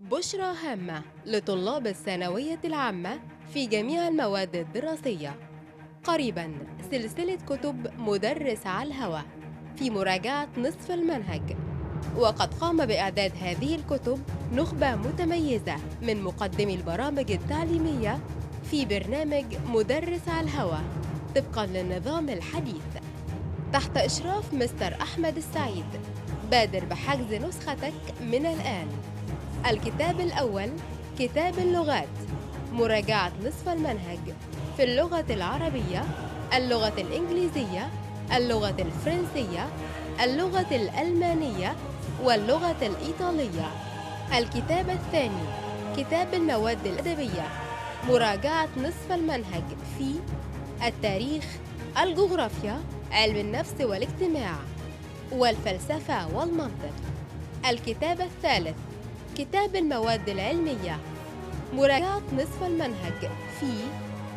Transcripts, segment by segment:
بشرى هامة لطلاب الثانوية العامة في جميع المواد الدراسية قريبا سلسلة كتب مدرس على الهوى في مراجعة نصف المنهج وقد قام بإعداد هذه الكتب نخبة متميزة من مقدمي البرامج التعليمية في برنامج مدرس على الهوى طبقا للنظام الحديث تحت إشراف مستر أحمد السعيد بادر بحجز نسختك من الآن الكتاب الأول كتاب اللغات مراجعة نصف المنهج في اللغة العربية اللغة الإنجليزية اللغة الفرنسية اللغة الألمانية واللغة الإيطالية الكتاب الثاني كتاب المواد الأدبية مراجعة نصف المنهج في التاريخ الجغرافيا علم النفس والاجتماع والفلسفة والمنطق الكتاب الثالث كتاب المواد العلمية مراجعة نصف المنهج في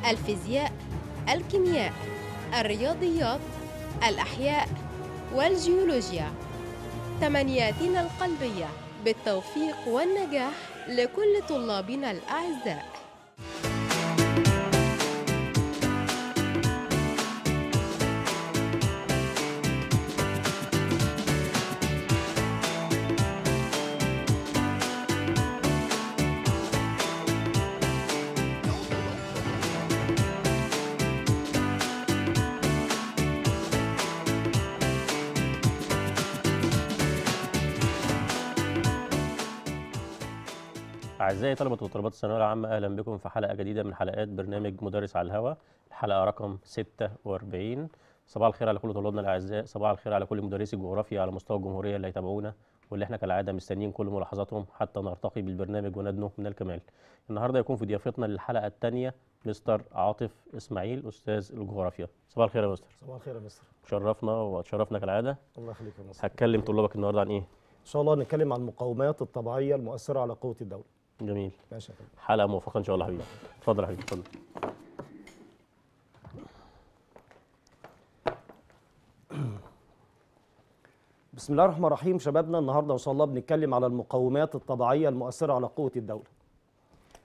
الفيزياء الكيمياء الرياضيات الأحياء والجيولوجيا تمنياتنا القلبية بالتوفيق والنجاح لكل طلابنا الأعزاء أعزائي طلبة وطلبات الثانوية العامة أهلا بكم في حلقة جديدة من حلقات برنامج مدرس على الهواء الحلقة رقم 46 صباح الخير على كل طلابنا الأعزاء صباح الخير على كل مدرسي الجغرافيا على مستوى الجمهورية اللي هيتابعونا واللي احنا كالعادة مستنيين كل ملاحظاتهم حتى نرتقي بالبرنامج وندنو من الكمال النهاردة يكون في ضيافتنا للحلقة الثانية مستر عاطف إسماعيل أستاذ الجغرافيا صباح الخير يا مستر صباح الخير يا مستر شرفنا وتشرفنا كالعادة الله يخليك يا مستر هتكلم طلابك النهاردة عن إيه؟ ان شاء الله نتكلم عن المقاومات الطبيعيه المؤثره على قوه الدوله جميل ماشي حلقه موفقه ان شاء الله حبيبي اتفضل يا حبيبي اتفضل بسم الله الرحمن الرحيم شبابنا النهارده ان شاء الله بنتكلم على المقومات الطبيعيه المؤثره على قوه الدوله.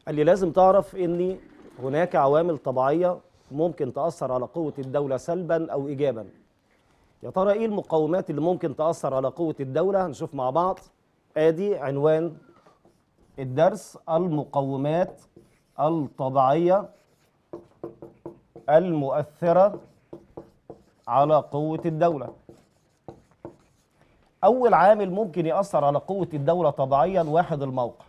قال لي لازم تعرف ان هناك عوامل طبيعيه ممكن تاثر على قوه الدوله سلبا او ايجابا. يا ترى ايه المقومات اللي ممكن تاثر على قوه الدوله؟ هنشوف مع بعض. ادي عنوان الدرس المقومات الطبيعية المؤثرة على قوة الدولة أول عامل ممكن يأثر على قوة الدولة طبيعيا واحد الموقع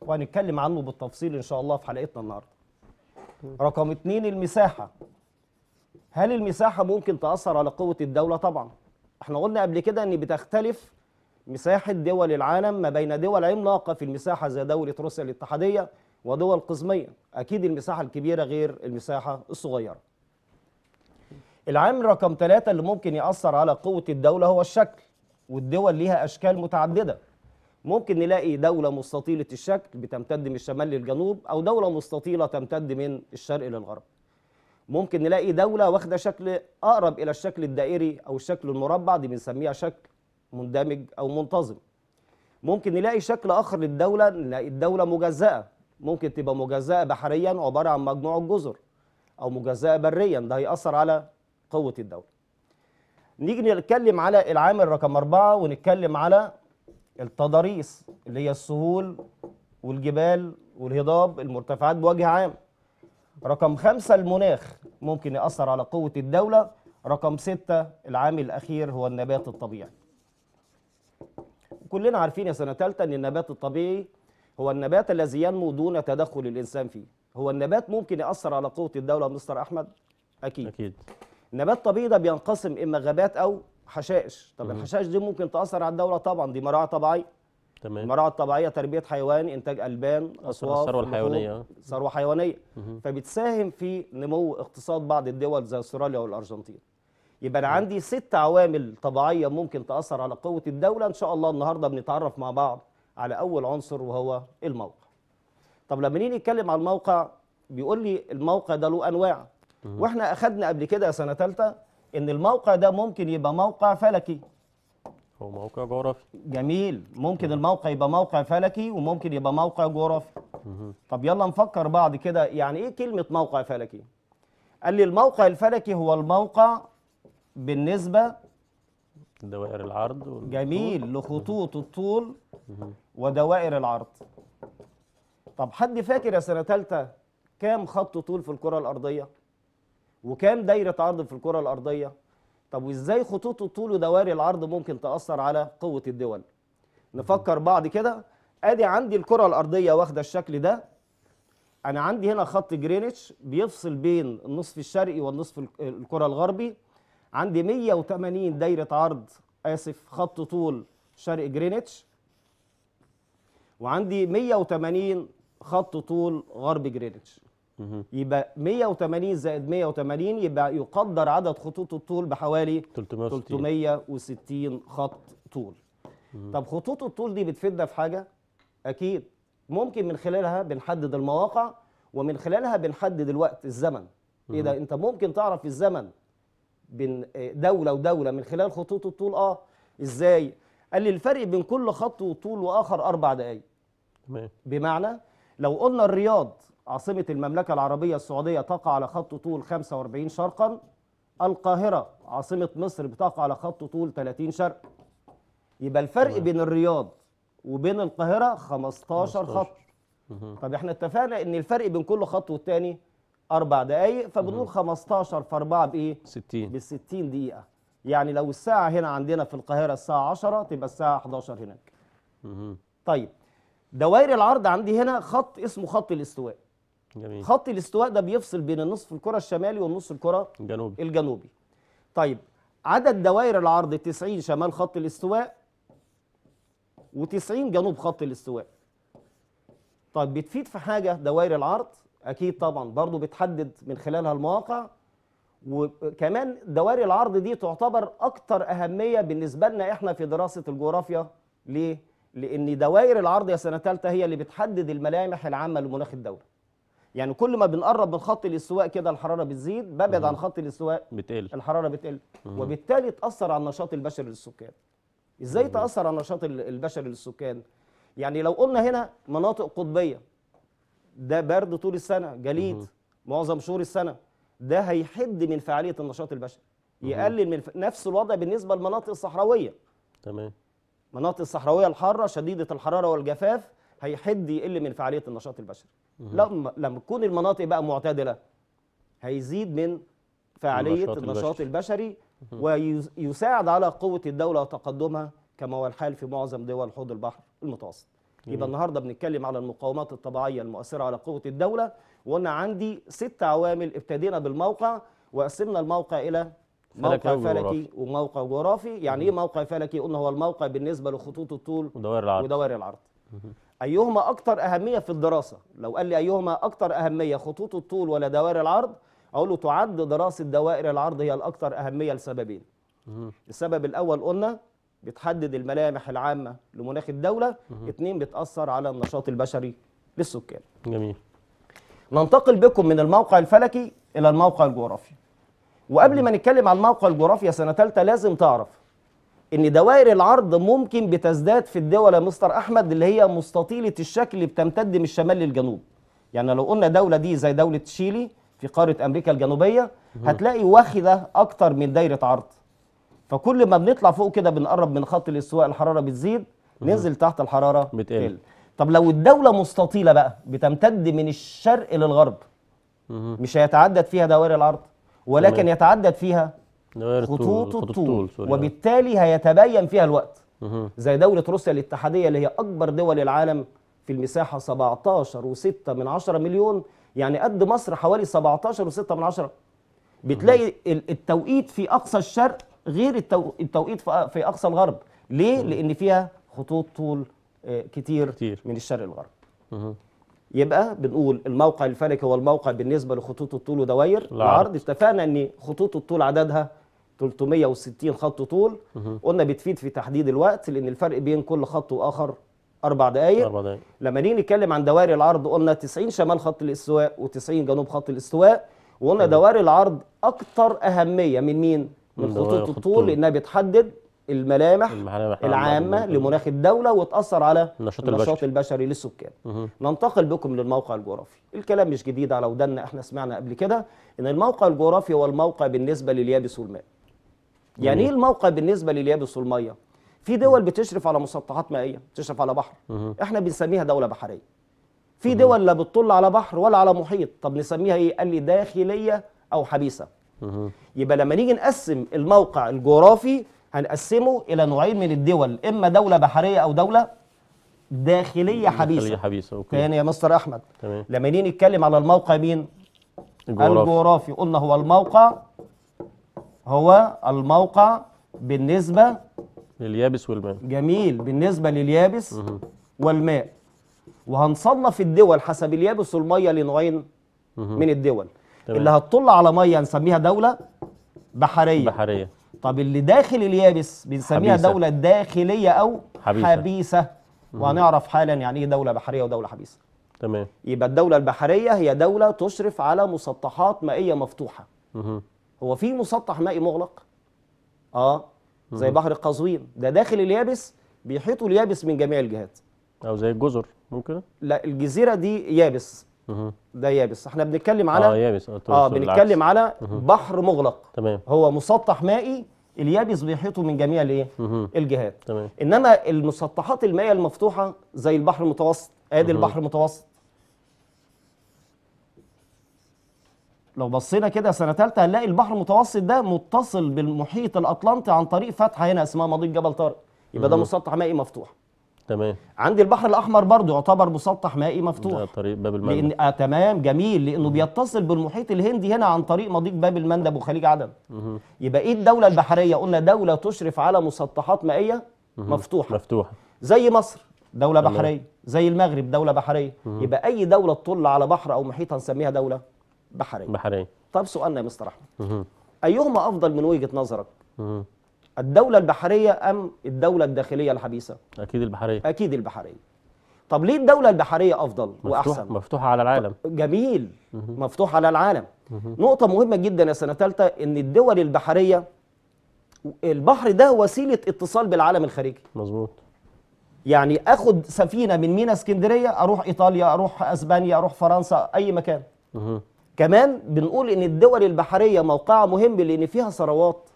وهنتكلم عنه بالتفصيل إن شاء الله في حلقتنا النهاردة رقم اتنين المساحة هل المساحة ممكن تأثر على قوة الدولة؟ طبعا احنا قلنا قبل كده ان بتختلف مساحة دول العالم ما بين دول عملاقة في المساحة زي دولة روسيا الاتحادية ودول قزمية أكيد المساحة الكبيرة غير المساحة الصغيرة العامل رقم ثلاثة اللي ممكن يأثر على قوة الدولة هو الشكل والدول ليها أشكال متعددة ممكن نلاقي دولة مستطيلة الشكل بتمتد من الشمال للجنوب أو دولة مستطيلة تمتد من الشرق للغرب ممكن نلاقي دولة واخدة شكل أقرب إلى الشكل الدائري أو الشكل المربع دي بنسميها شكل مندمج او منتظم ممكن نلاقي شكل اخر للدوله نلاقي الدوله مجزاه ممكن تبقى مجزاه بحريا عباره عن مجموعه جزر او مجزاه بريا ده هيأثر على قوه الدوله نيجي نتكلم على العامل رقم أربعة ونتكلم على التضاريس اللي هي السهول والجبال والهضاب المرتفعات بوجه عام رقم خمسة المناخ ممكن يأثر على قوة الدولة رقم ستة العامل الأخير هو النبات الطبيعي كلنا عارفين يا سنه ثالثه ان النبات الطبيعي هو النبات الذي ينمو دون تدخل الانسان فيه هو النبات ممكن ياثر على قوه الدوله مستر احمد اكيد اكيد النبات الطبيعي ده بينقسم اما غابات او حشائش طب مم. الحشائش دي ممكن تاثر على الدوله طبعا دي مراعي طبيعيه تمام المراعي الطبيعيه تربيه حيوان انتاج البان اصوات ثروه حيوانيه ثروه حيوانيه فبتساهم في نمو اقتصاد بعض الدول زي استراليا والارجنتين يبقى انا نعم. عندي ست عوامل طبيعيه ممكن تاثر على قوه الدوله ان شاء الله النهارده بنتعرف مع بعض على اول عنصر وهو الموقع طب لما نيجي نتكلم على الموقع بيقول لي الموقع ده له انواع واحنا اخذنا قبل كده سنه ثالثه ان الموقع ده ممكن يبقى موقع فلكي هو موقع جغرافي جميل ممكن الموقع يبقى موقع فلكي وممكن يبقى موقع جغرافي طب يلا نفكر بعض كده يعني ايه كلمه موقع فلكي قال لي الموقع الفلكي هو الموقع بالنسبة دوائر العرض والطول. جميل لخطوط الطول ودوائر العرض طب حد فاكر يا سنة تالتة كام خط طول في الكرة الأرضية وكام دايرة عرض في الكرة الأرضية طب وإزاي خطوط الطول ودوائر العرض ممكن تأثر على قوة الدول نفكر بعض كده ادي عندي الكره الارضيه واخده الشكل ده انا عندي هنا خط جرينتش بيفصل بين النصف الشرقي والنصف الكره الغربي عندي 180 دايره عرض اسف خط طول شرق جرينتش وعندي 180 خط طول غرب جرينتش يبقى 180 زائد 180 يبقى يقدر عدد خطوط الطول بحوالي 360, 360 خط طول طب خطوط الطول دي بتفيدنا في حاجه اكيد ممكن من خلالها بنحدد المواقع ومن خلالها بنحدد الوقت الزمن ايه ده انت ممكن تعرف الزمن بين آه، دوله ودوله من خلال خطوط الطول اه ازاي قال لي الفرق بين كل خط وطول واخر اربع دقائق بمعنى لو قلنا الرياض عاصمه المملكه العربيه السعوديه تقع على خط طول 45 شرقا القاهره عاصمه مصر بتقع على خط طول 30 شرق يبقى الفرق مم. بين الرياض وبين القاهره 15, 15. خط مم. طب احنا اتفقنا ان الفرق بين كل خط والتاني اربع دقائق فبنقول 15 في 4 بايه؟ 60 بال 60 دقيقه يعني لو الساعه هنا عندنا في القاهره الساعه 10 تبقى الساعه 11 هناك. طيب دوائر العرض عندي هنا خط اسمه خط الاستواء. جميل. خط الاستواء ده بيفصل بين النصف الكره الشمالي والنصف الكره الجنوبي الجنوبي. طيب عدد دوائر العرض 90 شمال خط الاستواء و90 جنوب خط الاستواء. طيب بتفيد في حاجه دوائر العرض؟ اكيد طبعا برضو بتحدد من خلالها المواقع وكمان دواري العرض دي تعتبر اكتر اهميه بالنسبه لنا احنا في دراسه الجغرافيا ليه لان دوائر العرض يا سنه ثالثه هي اللي بتحدد الملامح العامه لمناخ الدوله يعني كل ما بنقرب من خط الاستواء كده الحراره بتزيد ببعد عن خط الاستواء بتقل الحراره بتقل وبالتالي تاثر على النشاط البشري للسكان ازاي تاثر على النشاط البشري للسكان يعني لو قلنا هنا مناطق قطبيه ده برد طول السنه جليد معظم شهور السنه ده هيحد من فعاليه النشاط البشري يقلل من ف... نفس الوضع بالنسبه للمناطق الصحراويه تمام المناطق الصحراويه الحاره شديده الحراره والجفاف هيحد يقل من فعاليه النشاط البشري لما لما تكون المناطق بقى معتدله هيزيد من فعاليه النشاط, النشاط البشري, البشري ويساعد على قوه الدوله وتقدمها كما هو الحال في معظم دول حوض البحر المتوسط يبقى النهارده بنتكلم على المقاومات الطبيعيه المؤثره على قوه الدوله وقلنا عندي ست عوامل ابتدينا بالموقع وقسمنا الموقع الى موقع فلكي وموقع جغرافي يعني ايه موقع فلكي قلنا هو الموقع بالنسبه لخطوط الطول ودوائر العرض ودوائر العرض ايهما اكثر اهميه في الدراسه لو قال لي ايهما اكثر اهميه خطوط الطول ولا دوائر العرض اقول له تعد دراسه دوائر العرض هي الاكثر اهميه لسببين السبب الاول قلنا بتحدد الملامح العامة لمناخ الدولة اثنين بتأثر على النشاط البشري للسكان جميل ننتقل بكم من الموقع الفلكي إلى الموقع الجغرافي وقبل ما نتكلم عن موقع الجغرافيا سنة ثالثة لازم تعرف ان دوائر العرض ممكن بتزداد في الدول يا مستر احمد اللي هي مستطيله الشكل اللي بتمتد من الشمال للجنوب يعني لو قلنا دوله دي زي دوله تشيلي في قاره امريكا الجنوبيه هتلاقي واخده اكتر من دايره عرض فكل ما بنطلع فوق كده بنقرب من خط الاستواء الحراره بتزيد ننزل تحت الحراره بتقل طب لو الدوله مستطيله بقى بتمتد من الشرق للغرب مش هيتعدد فيها دوائر العرض ولكن يتعدد فيها خطوط الطول وبالتالي هيتبين فيها الوقت زي دولة روسيا الاتحادية اللي هي أكبر دول العالم في المساحة 17 و6 من 10 مليون يعني قد مصر حوالي 17 و6 من 10 بتلاقي التوقيت في أقصى الشرق غير التو... التوقيت في اقصى الغرب ليه مم. لان فيها خطوط طول آه، كتير, كتير. من الشرق الغرب يبقى بنقول الموقع الفلكي هو الموقع بالنسبه لخطوط الطول ودوائر العرض اتفقنا ان خطوط الطول عددها 360 خط طول مه. قلنا بتفيد في تحديد الوقت لان الفرق بين كل خط واخر اربع دقائق اربع دقائق لما نيجي نتكلم عن دوائر العرض قلنا 90 شمال خط الاستواء و90 جنوب خط الاستواء وقلنا دوائر العرض اكثر اهميه من مين؟ من خطوط الطول لانها بتحدد الملامح العامه لمناخ الدوله وتاثر على النشاط البشري, البشري للسكان. مه. ننتقل بكم للموقع الجغرافي، الكلام مش جديد على ودنا احنا سمعنا قبل كده ان الموقع الجغرافي هو الموقع بالنسبه لليابس والماء. يعني ايه الموقع بالنسبه لليابس والميه؟ في دول بتشرف على مسطحات مائيه، بتشرف على بحر، مه. احنا بنسميها دوله بحريه. في دول لا بتطل على بحر ولا على محيط، طب نسميها ايه؟ قال لي داخليه او حبيسه. يبقى لما نيجي نقسم الموقع الجغرافي هنقسمه الى نوعين من الدول اما دوله بحريه او دوله داخليه حبيسه داخليه حبيسه اوكي يعني يا مستر احمد تمام لما نيجي نتكلم على الموقع مين الجغرافي. الجغرافي قلنا هو الموقع هو الموقع بالنسبه لليابس والماء جميل بالنسبه لليابس مه. والماء وهنصنف الدول حسب اليابس والميه لنوعين من الدول تمام. اللي هتطل على ميه نسميها دوله بحريه بحريه طب اللي داخل اليابس بنسميها حبيثة. دوله داخليه او حبيثه, حبيسة. وهنعرف حالا يعني ايه دوله بحريه ودوله حبيسه تمام يبقى الدوله البحريه هي دوله تشرف على مسطحات مائيه مفتوحه مه. هو في مسطح مائي مغلق اه زي مه. بحر قزوين ده داخل اليابس بيحيطوا اليابس من جميع الجهات او زي الجزر ممكن لا الجزيره دي يابس ده يابس احنا بنتكلم على اه يابس اه, آه، بنتكلم على بحر مغلق تمام هو مسطح مائي اليابس بيحيطه من جميع الايه الجهات تمام انما المسطحات المائيه المفتوحه زي البحر المتوسط ادي البحر المتوسط لو بصينا كده سنه ثالثه هنلاقي البحر المتوسط ده متصل بالمحيط الاطلنطي عن طريق فتحه هنا اسمها مضيق جبل طارق يبقى ده مسطح مائي مفتوح تمام عندي البحر الاحمر برضه يعتبر مسطح مائي مفتوح ده طريق باب المندب لان آه تمام جميل لانه مم. بيتصل بالمحيط الهندي هنا عن طريق مضيق باب المندب وخليج عدن يبقى ايه الدوله البحريه قلنا دوله تشرف على مسطحات مائيه مم. مفتوحه مفتوحه زي مصر دوله تمام. بحريه زي المغرب دوله بحريه مم. يبقى اي دوله تطل على بحر او محيط هنسميها دوله بحريه بحريه طب سؤالنا يا مستر احمد ايهما افضل من وجهه نظرك الدولة البحرية أم الدولة الداخلية الحبيسة؟ أكيد البحرية أكيد البحرية طب ليه الدولة البحرية أفضل مفتوح وأحسن؟ مفتوحة على العالم جميل مفتوحة على العالم نقطة مهمة جدا يا سنة ثالثة إن الدول البحرية البحر ده وسيلة اتصال بالعالم الخارجي مظبوط يعني اخد سفينه من مينا اسكندريه اروح ايطاليا اروح اسبانيا اروح فرنسا اي مكان مه. كمان بنقول ان الدول البحريه موقعها مهم لان فيها ثروات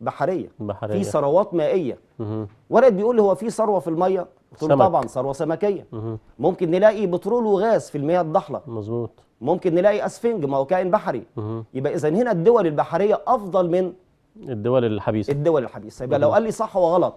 بحريه, بحرية. في ثروات مائيه ورد بيقول لي هو في ثروه في الميه قلت طبعا ثروه سمكيه مه. ممكن نلاقي بترول وغاز في المياه الضحله مظبوط ممكن نلاقي اسفنج ما هو كائن بحري مه. يبقى اذا هنا الدول البحريه افضل من الدول الحبيسه الدول الحبيسه يبقى مه. لو قال لي صح وغلط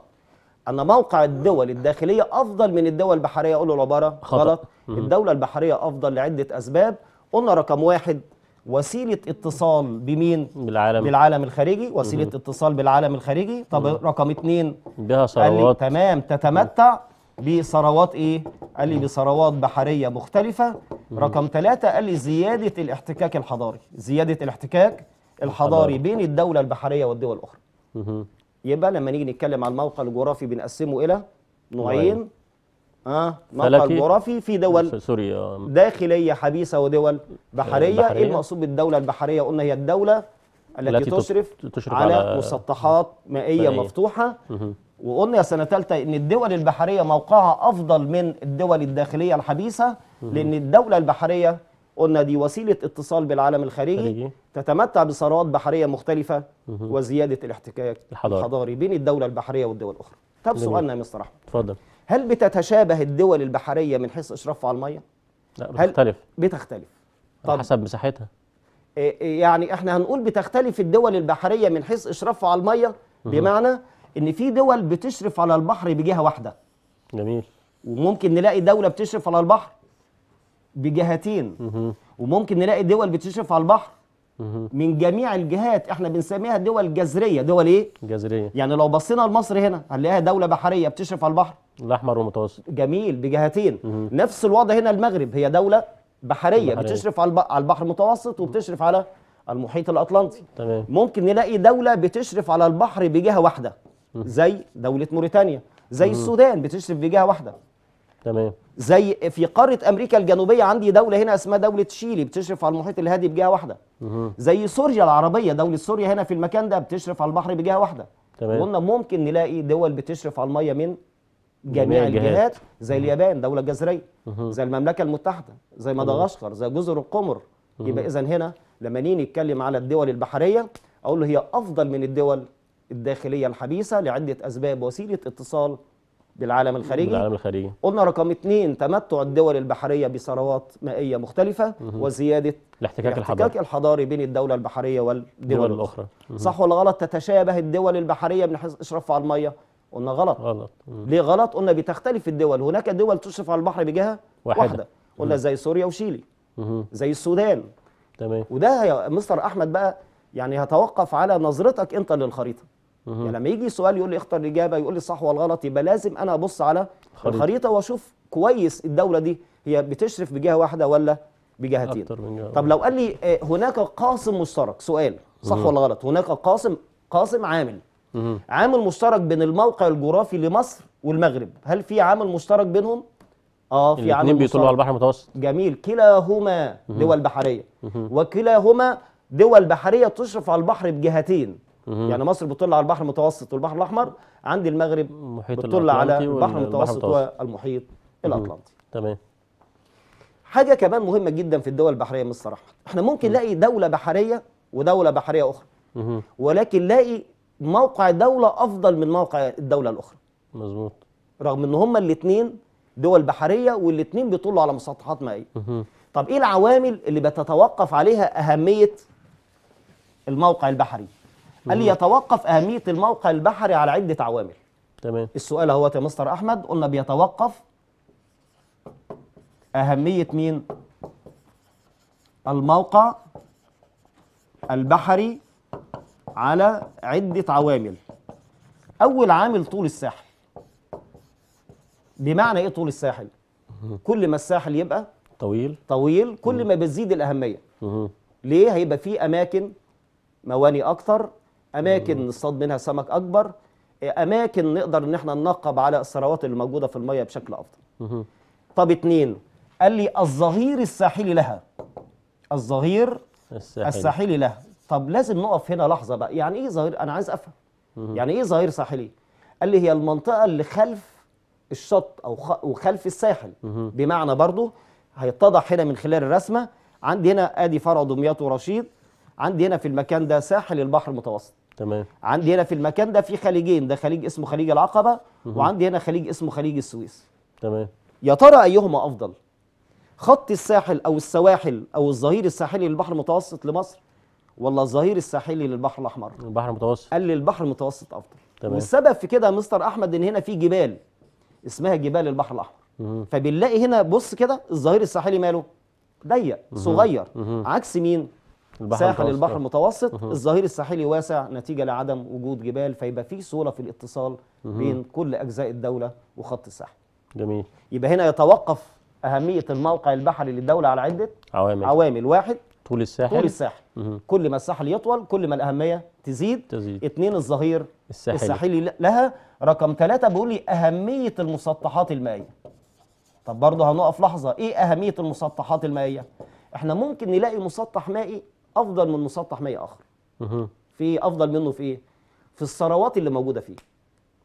ان موقع الدول الداخليه افضل من الدول البحريه اقول له العباره غلط الدوله البحريه افضل لعده اسباب قلنا رقم واحد وسيله اتصال بمين بالعالم بالعالم الخارجي وسيله مم. اتصال بالعالم الخارجي طب مم. رقم اثنين بها ثروات تمام تتمتع بثروات ايه قال لي بثروات بحريه مختلفه مم. رقم ثلاثة قال لي زياده الاحتكاك الحضاري زياده الاحتكاك الحضاري بين الدوله البحريه والدول الاخرى يبقى لما نيجي نتكلم عن الموقع الجغرافي بنقسمه الى نوعين اه موقع جغرافي في دول سوريا آه، داخليه حبيسه ودول آه، بحريه, ايه المقصود بالدوله البحريه قلنا هي الدوله التي, التي تشرف, على, على مسطحات مائيه, مائية. مفتوحه وقلنا يا سنه ثالثه ان الدول البحريه موقعها افضل من الدول الداخليه الحبيسه لان الدوله البحريه قلنا دي وسيله اتصال بالعالم الخارجي تتمتع بثروات بحريه مختلفه وزياده الاحتكاك الحضاري. الحضاري بين الدوله البحريه والدول الاخرى طب سؤالنا يا مستر احمد اتفضل هل بتتشابه الدول البحريه من حيث اشرافها على الميه؟ لا بتختلف بتختلف طب حسب مساحتها إيه، إيه، يعني احنا هنقول بتختلف الدول البحريه من حيث اشرافها على الميه بمعنى ان في دول بتشرف على البحر بجهه واحده جميل وممكن نلاقي دوله بتشرف على البحر بجهتين وممكن نلاقي دول بتشرف على البحر من جميع الجهات احنا بنسميها دول جذريه دول ايه جذريه يعني لو بصينا لمصر هنا هنلاقيها دوله بحريه بتشرف على البحر الاحمر والمتوسط جميل بجهتين مم. نفس الوضع هنا المغرب هي دوله بحريه, بحرية. بتشرف على البحر المتوسط وبتشرف على المحيط الاطلنطي تمام. ممكن نلاقي دوله بتشرف على البحر بجهه واحده زي دوله موريتانيا زي مم. السودان بتشرف بجهه واحده تمام زي في قاره امريكا الجنوبيه عندي دوله هنا اسمها دوله تشيلي بتشرف على المحيط الهادي بجهه واحده مم. زي سوريا العربيه دوله سوريا هنا في المكان ده بتشرف على البحر بجهه واحده تمام قلنا ممكن نلاقي دول بتشرف على الميه من جميع الجهات زي اليابان دوله جزريه زي المملكه المتحده زي مدغشقر زي جزر القمر يبقى اذا هنا لما نيجي نتكلم على الدول البحريه اقول له هي افضل من الدول الداخليه الحبيسه لعده اسباب وسيله اتصال بالعالم الخارجي بالعالم الخارجي قلنا رقم اثنين تمتع الدول البحريه بثروات مائيه مختلفه وزياده الاحتكاك الحضاري الاحتكاك الحضاري بين الدوله البحريه والدول الاخرى صح ولا غلط تتشابه الدول البحريه من حيث اشرافها على الميه قلنا غلط غلط م. ليه غلط قلنا بتختلف الدول هناك دول تشرف على البحر بجهه واحده, واحدة. قلنا زي سوريا وشيلي م. زي السودان تمام وده يا مستر احمد بقى يعني هتوقف على نظرتك انت للخريطه مم. يعني لما يجي سؤال يقول لي اختر الاجابه يقول لي ولا والغلط يبقى لازم انا ابص على خريطة. الخريطه واشوف كويس الدوله دي هي بتشرف بجهه واحده ولا بجهتين طب لو قال لي آه، هناك قاسم مشترك سؤال صح مم. ولا غلط هناك قاسم قاسم عامل عامل مشترك بين الموقع الجغرافي لمصر والمغرب هل في عامل مشترك بينهم اه في عامل مشترك بيطلوا على البحر المتوسط جميل كلاهما دول بحريه وكلاهما دول بحريه تشرف على البحر بجهتين يعني مصر بتطل على البحر المتوسط والبحر الاحمر عندي المغرب بتطل على البحر المتوسط والمحيط الاطلنطي تمام حاجه كمان مهمه جدا في الدول البحريه من الصراحه احنا ممكن نلاقي دوله بحريه ودوله بحريه اخرى ولكن نلاقي موقع دوله افضل من موقع الدوله الاخرى مظبوط رغم ان هما الاثنين دول بحريه والاثنين بيطلوا على مسطحات مائيه طب ايه العوامل اللي بتتوقف عليها اهميه الموقع البحري قال لي يتوقف اهميه الموقع البحري على عده عوامل تمام السؤال اهوت يا مستر احمد قلنا بيتوقف اهميه مين الموقع البحري على عدة عوامل أول عامل طول الساحل بمعنى إيه طول الساحل؟ كل ما الساحل يبقى طويل طويل كل ما بتزيد الأهمية ليه؟ هيبقى في أماكن مواني أكثر أماكن نصطاد منها سمك أكبر أماكن نقدر إن احنا ننقب على الثروات اللي موجودة في المية بشكل أفضل طب اتنين قال لي الظهير الساحلي لها الظهير الساحلي, الساحلي لها طب لازم نقف هنا لحظه بقى يعني ايه ظهير انا عايز افهم يعني ايه ظهير ساحلي قال لي هي المنطقه اللي خلف الشط او خ... وخلف الساحل بمعنى برضه هيتضح هنا من خلال الرسمه عندي هنا ادي فرع دمياط ورشيد عندي هنا في المكان ده ساحل البحر المتوسط تمام عندي هنا في المكان ده في خليجين ده خليج اسمه خليج العقبه مم. وعندي هنا خليج اسمه خليج السويس تمام يا ترى ايهما افضل خط الساحل او السواحل او الظهير الساحلي للبحر المتوسط لمصر ولا الظهير الساحلي للبحر الاحمر البحر المتوسط قال لي البحر المتوسط افضل تمام. والسبب في كده يا مستر احمد ان هنا في جبال اسمها جبال البحر الاحمر فبنلاقي هنا بص كده الظهير الساحلي ماله ضيق صغير مم. عكس مين البحر ساحل البحر اه. المتوسط الظهير الساحلي واسع نتيجه لعدم وجود جبال فيبقى في سهوله في الاتصال مم. بين كل اجزاء الدوله وخط الساحل جميل يبقى هنا يتوقف اهميه الموقع البحري للدوله على عده عوامل عوامل واحد طول الساحل طول الساحل مم. كل ما الساحل يطول كل ما الاهميه تزيد تزيد اثنين الظهير الساحلي, الساحلي لها رقم ثلاثة بيقول لي اهميه المسطحات المائيه طب برضه هنقف لحظه ايه اهميه المسطحات المائيه احنا ممكن نلاقي مسطح مائي افضل من مسطح مائي اخر مم. في افضل منه في ايه في الثروات اللي موجوده فيه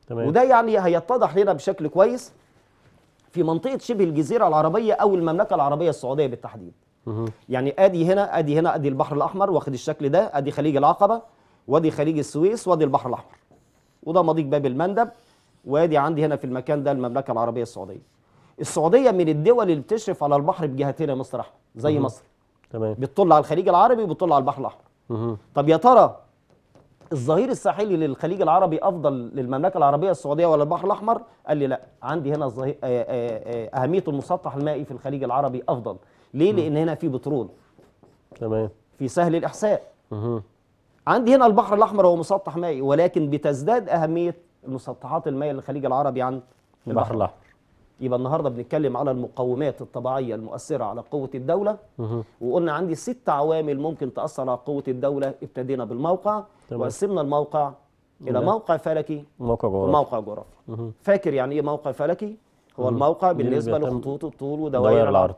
تمام. وده يعني هيتضح لنا بشكل كويس في منطقه شبه الجزيره العربيه او المملكه العربيه السعوديه بالتحديد يعني ادي هنا ادي هنا ادي البحر الاحمر واخد الشكل ده ادي خليج العقبه وادي خليج السويس وادي البحر الاحمر وده مضيق باب المندب وادي عندي هنا في المكان ده المملكه العربيه السعوديه السعوديه من الدول اللي بتشرف على البحر بجهتين يا مصر احمد زي مصر تمام بتطل على الخليج العربي وبتطل على البحر الاحمر طب يا ترى الظهير الساحلي للخليج العربي افضل للمملكه العربيه السعوديه ولا البحر الاحمر؟ قال لي لا عندي هنا آه، آه، آه، اهميه المسطح المائي في الخليج العربي افضل ليه؟ لان هنا في بترول تمام في سهل الاحساء عندي هنا البحر الاحمر هو مسطح مائي ولكن بتزداد اهميه مسطحات الماء للخليج العربي عن البحر الاحمر يبقى النهارده بنتكلم على المقومات الطبيعيه المؤثره على قوه الدوله وقلنا عندي ست عوامل ممكن تاثر على قوه الدوله ابتدينا بالموقع وقسمنا الموقع الى نعم. موقع فلكي موقع جغرافي وموقع جغرافي فاكر يعني ايه موقع فلكي هو الموقع بالنسبه لخطوط الطول ودوائر العرض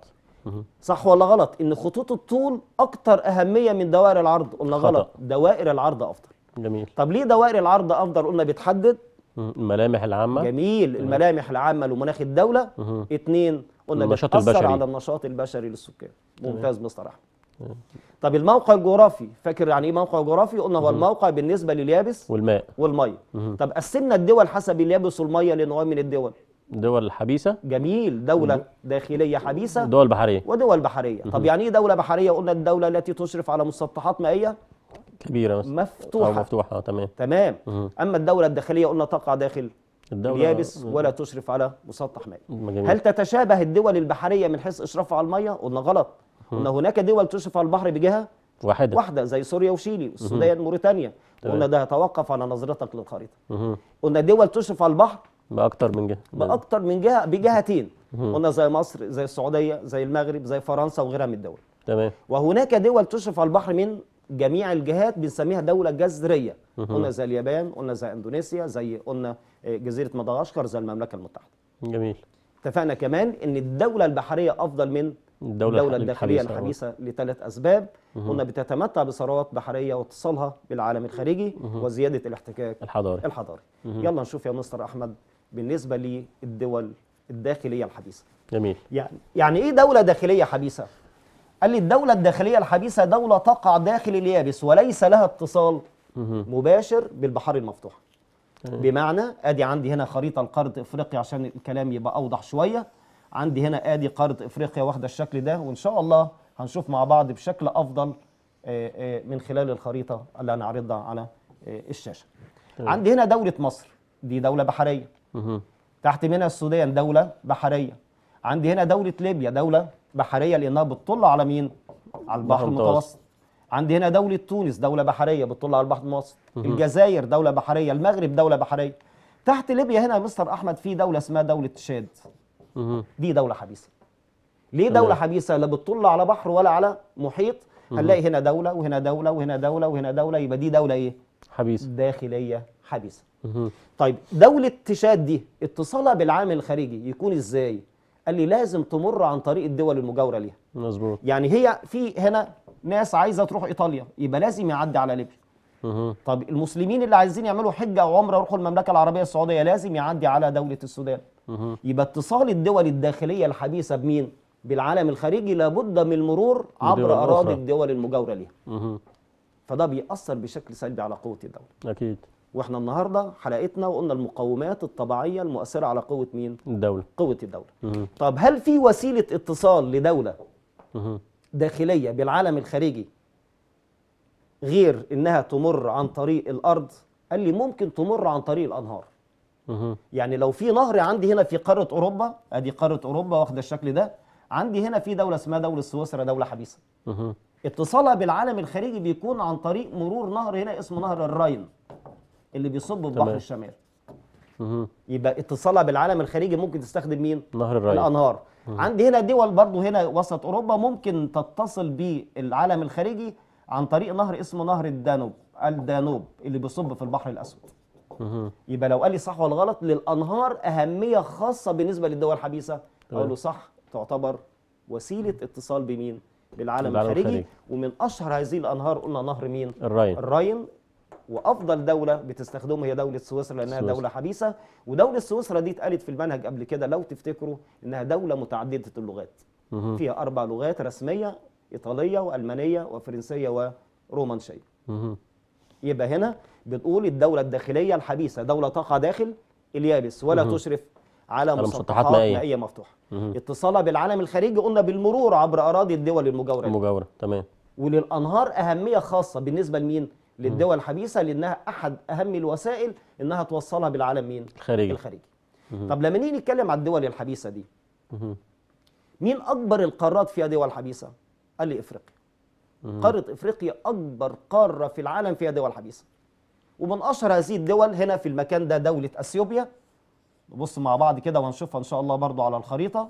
صح ولا غلط ان خطوط الطول اكتر اهميه من دوائر العرض قلنا خطأ. غلط دوائر العرض افضل جميل طب ليه دوائر العرض افضل قلنا بتحدد الملامح العامه جميل الملامح العامه لمناخ الدوله اثنين قلنا النشاط البشري على النشاط البشري للسكان ممتاز بصراحه طب الموقع الجغرافي فاكر يعني ايه موقع جغرافي قلنا هو الموقع بالنسبه لليابس والماء والميه طب قسمنا الدول حسب اليابس والميه لنوع من الدول دول حبيسة جميل دولة داخلية حبيسة دول بحرية ودول بحرية طب يعني ايه دولة بحرية قلنا الدولة التي تشرف على مسطحات مائية كبيرة بس. مفتوحة أو مفتوحة آه، تمام تمام مم. أما الدولة الداخلية قلنا تقع داخل الدولة اليابس ولا تشرف على مسطح مائي هل تتشابه الدول البحرية من حيث إشرافها على المية قلنا غلط قلنا هناك دول تشرف على البحر بجهة واحدة واحدة زي سوريا وشيلي والسودان موريتانيا قلنا ده يتوقف على نظرتك للخريطة قلنا دول تشرف على البحر باكتر من جهه باكتر من جهه بجهتين قلنا زي مصر زي السعوديه زي المغرب زي فرنسا وغيرها من الدول تمام وهناك دول تشرف على البحر من جميع الجهات بنسميها دوله جزريه قلنا زي اليابان قلنا زي اندونيسيا زي قلنا آه، جزيره مدغشقر زي المملكه المتحده جميل اتفقنا كمان ان الدوله البحريه افضل من الدولة, الدولة الداخلية الحديثة لثلاث أسباب قلنا بتتمتع بثروات بحرية واتصالها بالعالم الخارجي مه. وزيادة الاحتكاك الحضاري, الحضاري. مه. يلا نشوف يا مستر أحمد بالنسبه للدول الداخليه الحديثه. جميل يعني يعني ايه دوله داخليه حديثه؟ قال لي الدوله الداخليه الحديثة دوله تقع داخل اليابس وليس لها اتصال مباشر بالبحار المفتوح بمعنى ادي عندي هنا خريطه لقاره افريقيا عشان الكلام يبقى اوضح شويه عندي هنا ادي قاره افريقيا واخده الشكل ده وان شاء الله هنشوف مع بعض بشكل افضل آه، آه، من خلال الخريطه اللي هنعرضها على آه، الشاشه عندي هنا دوله مصر دي دوله بحريه تحت منها السودان دولة بحرية عندي هنا دولة ليبيا دولة بحرية لأنها بتطل على مين؟ على البحر المتوسط عندي هنا دولة تونس دولة بحرية بتطل على البحر المتوسط الجزائر دولة بحرية المغرب دولة بحرية تحت ليبيا هنا يا مستر أحمد في دولة اسمها دولة تشاد دي دولة حبيسة ليه دولة حبيسة لا بتطل على بحر ولا على محيط هنلاقي هنا دولة وهنا دولة وهنا دولة وهنا دولة يبقى دي دولة إيه؟ حبيسة داخلية حبيسه طيب دوله تشاد دي اتصالها بالعامل الخارجي يكون ازاي قال لي لازم تمر عن طريق الدول المجاوره ليها مظبوط يعني هي في هنا ناس عايزه تروح ايطاليا يبقى لازم يعدي على ليبيا طب المسلمين اللي عايزين يعملوا حجه او عمره يروحوا المملكه العربيه السعوديه لازم يعدي على دوله السودان يبقى اتصال الدول الداخليه الحبيسه بمين بالعالم الخارجي لابد من المرور عبر اراضي الدول المجاوره ليها فده بيأثر بشكل سلبي على قوه الدوله اكيد واحنا النهارده حلقتنا وقلنا المقومات الطبيعيه المؤثره على قوه مين؟ الدوله قوه الدوله. مم. طب هل في وسيله اتصال لدوله مم. داخليه بالعالم الخارجي غير انها تمر عن طريق الارض؟ قال لي ممكن تمر عن طريق الانهار. مم. يعني لو في نهر عندي هنا في قاره اوروبا ادي قاره اوروبا واخده الشكل ده عندي هنا في دوله اسمها دوله سويسرا دوله حبيسه. اتصالها بالعالم الخارجي بيكون عن طريق مرور نهر هنا اسمه نهر الراين. اللي بيصب البحر الشمال يبقى اتصالها بالعالم الخارجي ممكن تستخدم مين؟ نهر الراين الانهار عندي هنا دول برضو هنا وسط اوروبا ممكن تتصل بالعالم الخارجي عن طريق نهر اسمه نهر الدانوب الدانوب اللي بيصب في البحر الاسود يبقى لو قال لي صح ولا غلط للانهار اهميه خاصه بالنسبه للدول الحبيسه اقول له صح تعتبر وسيله اتصال بمين بالعالم الخارجي ومن اشهر هذه الانهار قلنا نهر مين الراين الراين وافضل دوله بتستخدمه هي دوله سويسرا لانها سويسرا. دوله حبيسه ودوله سويسرا دي اتقالت في المنهج قبل كده لو تفتكروا انها دوله متعدده اللغات مه. فيها اربع لغات رسميه ايطاليه والمانيه وفرنسيه ورومانشيه يبقى هنا بتقول الدوله الداخليه الحبيسه دوله تقع داخل اليابس ولا مه. تشرف على مسطحات مائية, مائية مفتوحة اتصالها بالعالم الخارجي قلنا بالمرور عبر أراضي الدول المجاورة المجاورة تمام وللأنهار أهمية خاصة بالنسبة لمين؟ للدول الحبيسه لانها احد اهم الوسائل انها توصلها بالعالم مين؟ الخارجي الخارجي طب لما نيجي نتكلم عن الدول الحبيسه دي مين اكبر القارات فيها دول حبيسه؟ قال لي افريقيا قاره افريقيا اكبر قاره في العالم فيها دول حبيسه ومن اشهر هذه الدول هنا في المكان ده دوله اثيوبيا نبص مع بعض كده ونشوفها ان شاء الله برضو على الخريطه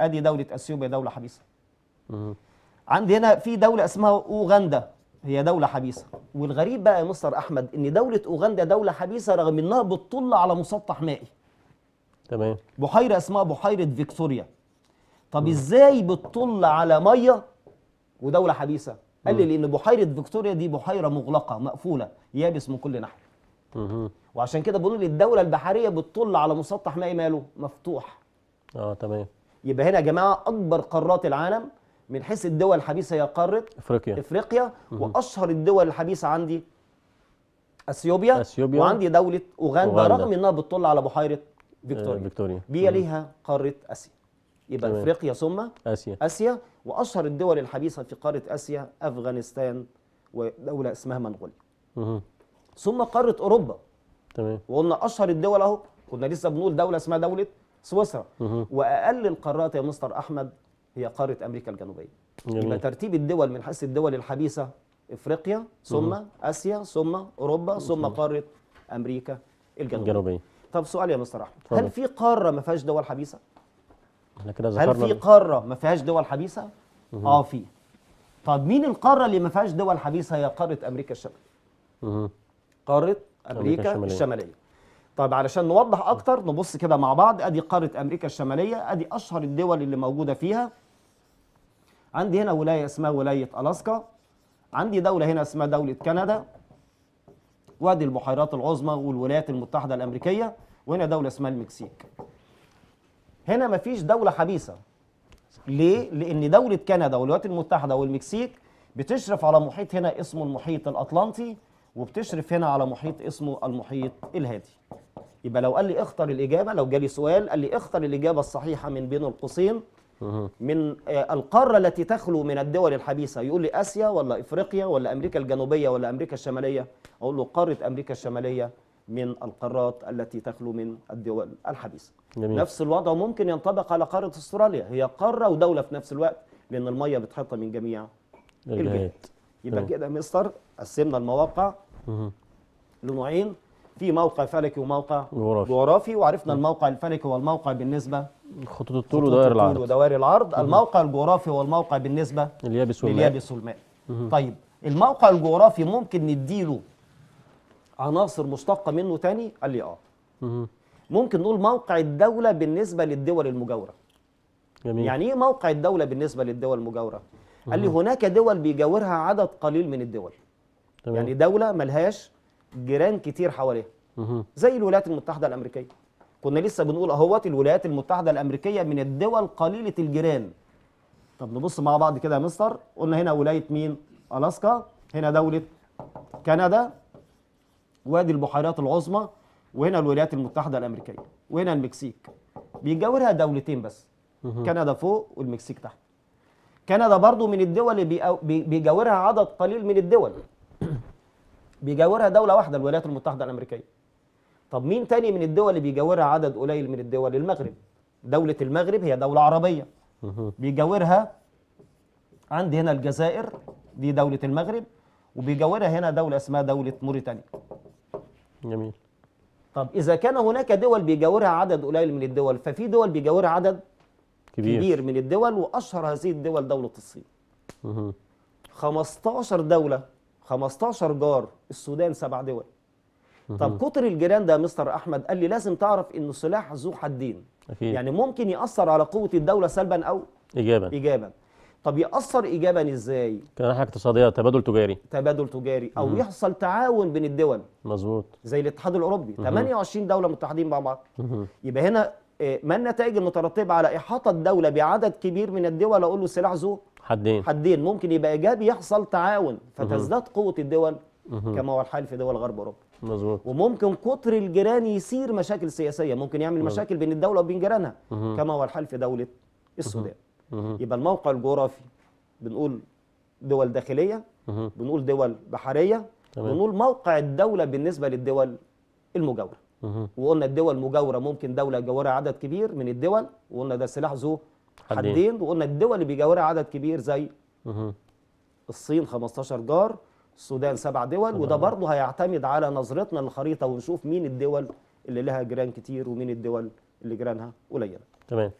ادي دوله اثيوبيا دوله حبيسه عندي هنا في دوله اسمها اوغندا هي دولة حبيسة والغريب بقى يا مستر أحمد إن دولة أوغندا دولة حبيسة رغم إنها بتطل على مسطح مائي تمام بحيرة اسمها بحيرة فيكتوريا طب مم. إزاي بتطل على مية ودولة حبيسة قال لي لأن بحيرة فيكتوريا دي بحيرة مغلقة مقفولة يابس من كل ناحية وعشان كده بنقول الدولة البحرية بتطل على مسطح مائي ماله مفتوح اه تمام يبقى هنا يا جماعة أكبر قارات العالم من حيث الدول الحبيسه هي قاره افريقيا افريقيا واشهر الدول الحبيسه عندي اثيوبيا, أثيوبيا وعندي دوله أوغندا, رغم انها بتطل على بحيره فيكتوريا آه، فيكتوريا بيليها قاره اسيا يبقى تمام. افريقيا ثم اسيا اسيا واشهر الدول الحبيسه في قاره اسيا افغانستان ودوله اسمها منغوليا ثم قاره اوروبا تمام وقلنا اشهر الدول اهو كنا لسه بنقول دوله اسمها دوله سويسرا واقل القارات يا مستر احمد هي قارة أمريكا الجنوبية يبقى ترتيب الدول من حيث الدول الحبيسة إفريقيا ثم مم. آسيا ثم أوروبا ثم مم. قارة أمريكا الجنوبية الجنوبية طب سؤال يا مستر أحمد هل في قارة ما فيهاش دول حبيسة؟ احنا كده ذكرنا هل في قارة ما فيهاش دول حبيسة؟ مم. آه في طب مين القارة اللي ما فيهاش دول حبيسة هي قارة أمريكا الشمالية قارة أمريكا, أمريكا الشمالية. طب علشان نوضح اكتر نبص كده مع بعض ادي قاره امريكا الشماليه ادي اشهر الدول اللي موجوده فيها عندي هنا ولاية اسمها ولاية ألاسكا عندي دولة هنا اسمها دولة كندا وادي البحيرات العظمى والولايات المتحدة الأمريكية وهنا دولة اسمها المكسيك هنا مفيش دولة حبيسة ليه؟ لأن دولة كندا والولايات المتحدة والمكسيك بتشرف على محيط هنا اسمه المحيط الأطلنطي وبتشرف هنا على محيط اسمه المحيط الهادي يبقى لو قال لي اختر الإجابة لو جالي سؤال قال لي اختر الإجابة الصحيحة من بين القوسين من آه، القارة التي تخلو من الدول الحبيسة يقول لي آسيا ولا إفريقيا ولا أمريكا الجنوبية ولا أمريكا الشمالية أقول له قارة أمريكا الشمالية من القارات التي تخلو من الدول الحبيسة جميل. نفس الوضع ممكن ينطبق على قارة استراليا هي قارة ودولة في نفس الوقت لأن المية بتحط من جميع الجهات يبقى كده مستر قسمنا المواقع لنوعين في موقع فلكي وموقع جغرافي, جغرافي وعرفنا نعم. الموقع الفلكي والموقع بالنسبه خطوط الطول ودوائر العرض ودوائر العرض مم. الموقع الجغرافي والموقع بالنسبه لليابس والماء لليابس والماء طيب الموقع الجغرافي ممكن نديله عناصر مشتقه منه تاني قال لي اه ممكن نقول موقع الدوله بالنسبه للدول المجاوره جميل. يعني ايه موقع الدوله بالنسبه للدول المجاوره قال لي هناك دول بيجاورها عدد قليل من الدول تمام. يعني دوله ملهاش جيران كتير حواليها زي الولايات المتحده الامريكيه كنا لسه بنقول اهوت الولايات المتحده الامريكيه من الدول قليله الجيران طب نبص مع بعض كده يا مستر قلنا هنا ولايه مين الاسكا هنا دوله كندا وادي البحيرات العظمى وهنا الولايات المتحده الامريكيه وهنا المكسيك بيجاورها دولتين بس كندا فوق والمكسيك تحت كندا برضو من الدول اللي بيجاورها عدد قليل من الدول بيجاورها دوله واحده الولايات المتحده الامريكيه طب مين تاني من الدول اللي بيجاورها عدد قليل من الدول المغرب دوله المغرب هي دوله عربيه بيجاورها عندي هنا الجزائر دي دوله المغرب وبيجاورها هنا دوله اسمها دوله موريتانيا جميل طب اذا كان هناك دول بيجاورها عدد قليل من الدول ففي دول بيجاورها عدد كبير, كبير من الدول واشهر هذه الدول دوله الصين 15 دوله 15 جار السودان سبع دول طب كتر الجيران ده يا مستر احمد قال لي لازم تعرف انه سلاح ذو حدين أكيد. يعني ممكن ياثر على قوه الدوله سلبا او ايجابا ايجابا طب ياثر ايجابا ازاي كناحيه اقتصاديه تبادل تجاري تبادل تجاري او مم. يحصل تعاون بين الدول مظبوط زي الاتحاد الاوروبي مم. 28 دوله متحدين مع بعض يبقى هنا آه، ما النتائج المترتبه على احاطه الدوله بعدد كبير من الدول اقول له سلاح ذو حدين حدين ممكن يبقى ايجابي يحصل تعاون فتزداد قوه الدول كما هو الحال في دول غرب اوروبا مظبوط وممكن قطر الجيران يثير مشاكل سياسيه ممكن يعمل مشاكل بين الدوله وبين جيرانها كما هو الحال في دوله السودان يبقى الموقع الجغرافي بنقول دول داخليه بنقول دول بحريه تمام. بنقول موقع الدوله بالنسبه للدول المجاوره وقلنا الدول المجاوره ممكن دوله جوارها عدد كبير من الدول وقلنا ده سلاح ذو حدين, وقلنا الدول اللي بيجاورها عدد كبير زي الصين 15 جار السودان سبع دول وده برضه هيعتمد على نظرتنا للخريطه ونشوف مين الدول اللي لها جيران كتير ومين الدول اللي جيرانها قليله تمام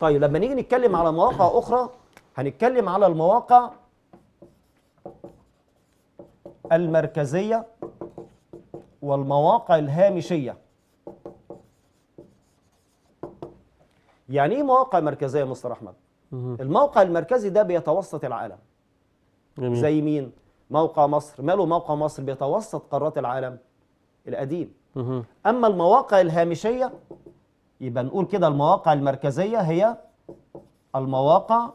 طيب لما نيجي نتكلم على مواقع اخرى هنتكلم على المواقع المركزيه والمواقع الهامشيه يعني ايه مواقع مركزيه يا مستر احمد الموقع المركزي ده بيتوسط العالم جميل. زي مين موقع مصر ماله موقع مصر بيتوسط قارات العالم القديم مه. اما المواقع الهامشيه يبقى نقول كده المواقع المركزيه هي المواقع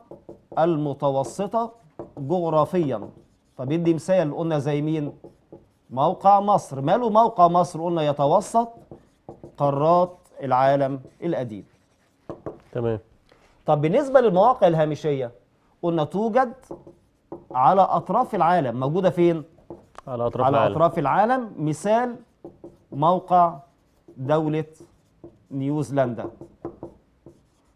المتوسطه جغرافيا طب يدي مثال قلنا زي مين موقع مصر ماله موقع مصر قلنا يتوسط قارات العالم القديم تمام طب بالنسبة للمواقع الهامشية قلنا توجد على أطراف العالم موجودة فين؟ على أطراف على العالم. أطراف العالم مثال موقع دولة نيوزيلندا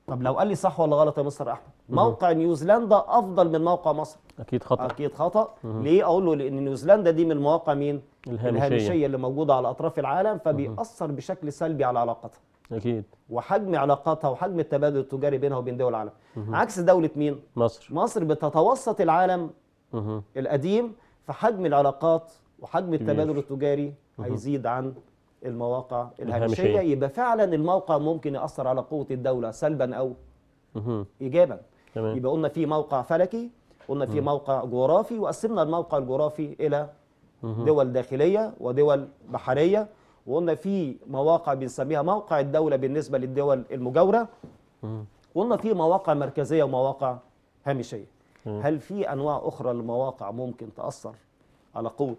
طب لو قال لي صح ولا غلط يا مستر أحمد موقع نيوزيلندا أفضل من موقع مصر أكيد خطأ أكيد خطأ ليه أقول له لأن نيوزيلندا دي من المواقع مين؟ الهامشية, الهامشية اللي موجودة على أطراف العالم فبيأثر بشكل سلبي على علاقتها اكيد وحجم علاقاتها وحجم التبادل التجاري بينها وبين دول العالم مه. عكس دوله مين مصر مصر بتتوسط العالم مه. القديم فحجم العلاقات وحجم التبادل التجاري مه. هيزيد عن المواقع الهامشيه يبقى فعلا الموقع ممكن ياثر على قوه الدوله سلبا او ايجابا تمام. يبقى قلنا في موقع فلكي قلنا في موقع جغرافي وقسمنا الموقع الجغرافي الى دول داخليه ودول بحريه وقلنا في مواقع بنسميها موقع الدوله بالنسبه للدول المجاوره وقلنا في مواقع مركزيه ومواقع هامشيه هل في انواع اخرى للمواقع ممكن تاثر على قوه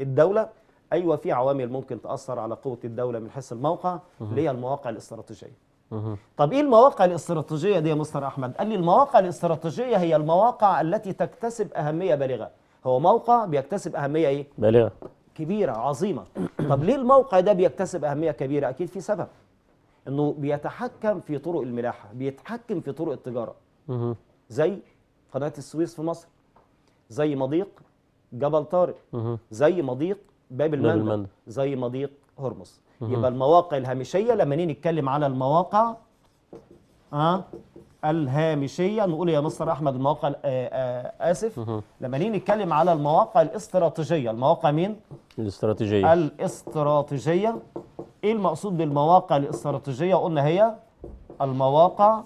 الدوله ايوه في عوامل ممكن تاثر على قوه الدوله من حيث الموقع اللي هي المواقع الاستراتيجيه طب ايه المواقع الاستراتيجيه دي يا مستر احمد قال لي المواقع الاستراتيجيه هي المواقع التي تكتسب اهميه بالغه هو موقع بيكتسب اهميه ايه بالغه كبيرة عظيمة طب ليه الموقع ده بيكتسب أهمية كبيرة أكيد في سبب أنه بيتحكم في طرق الملاحة بيتحكم في طرق التجارة زي قناة السويس في مصر زي مضيق جبل طارق زي مضيق باب المندب زي مضيق هرمز يبقى المواقع الهامشية لما نيجي نتكلم على المواقع اه الهامشيه نقول يا مستر احمد المواقع آه، آه، اسف لما نيجي نتكلم على المواقع الاستراتيجيه المواقع مين الاستراتيجيه الاستراتيجيه ايه المقصود بالمواقع الاستراتيجيه قلنا هي المواقع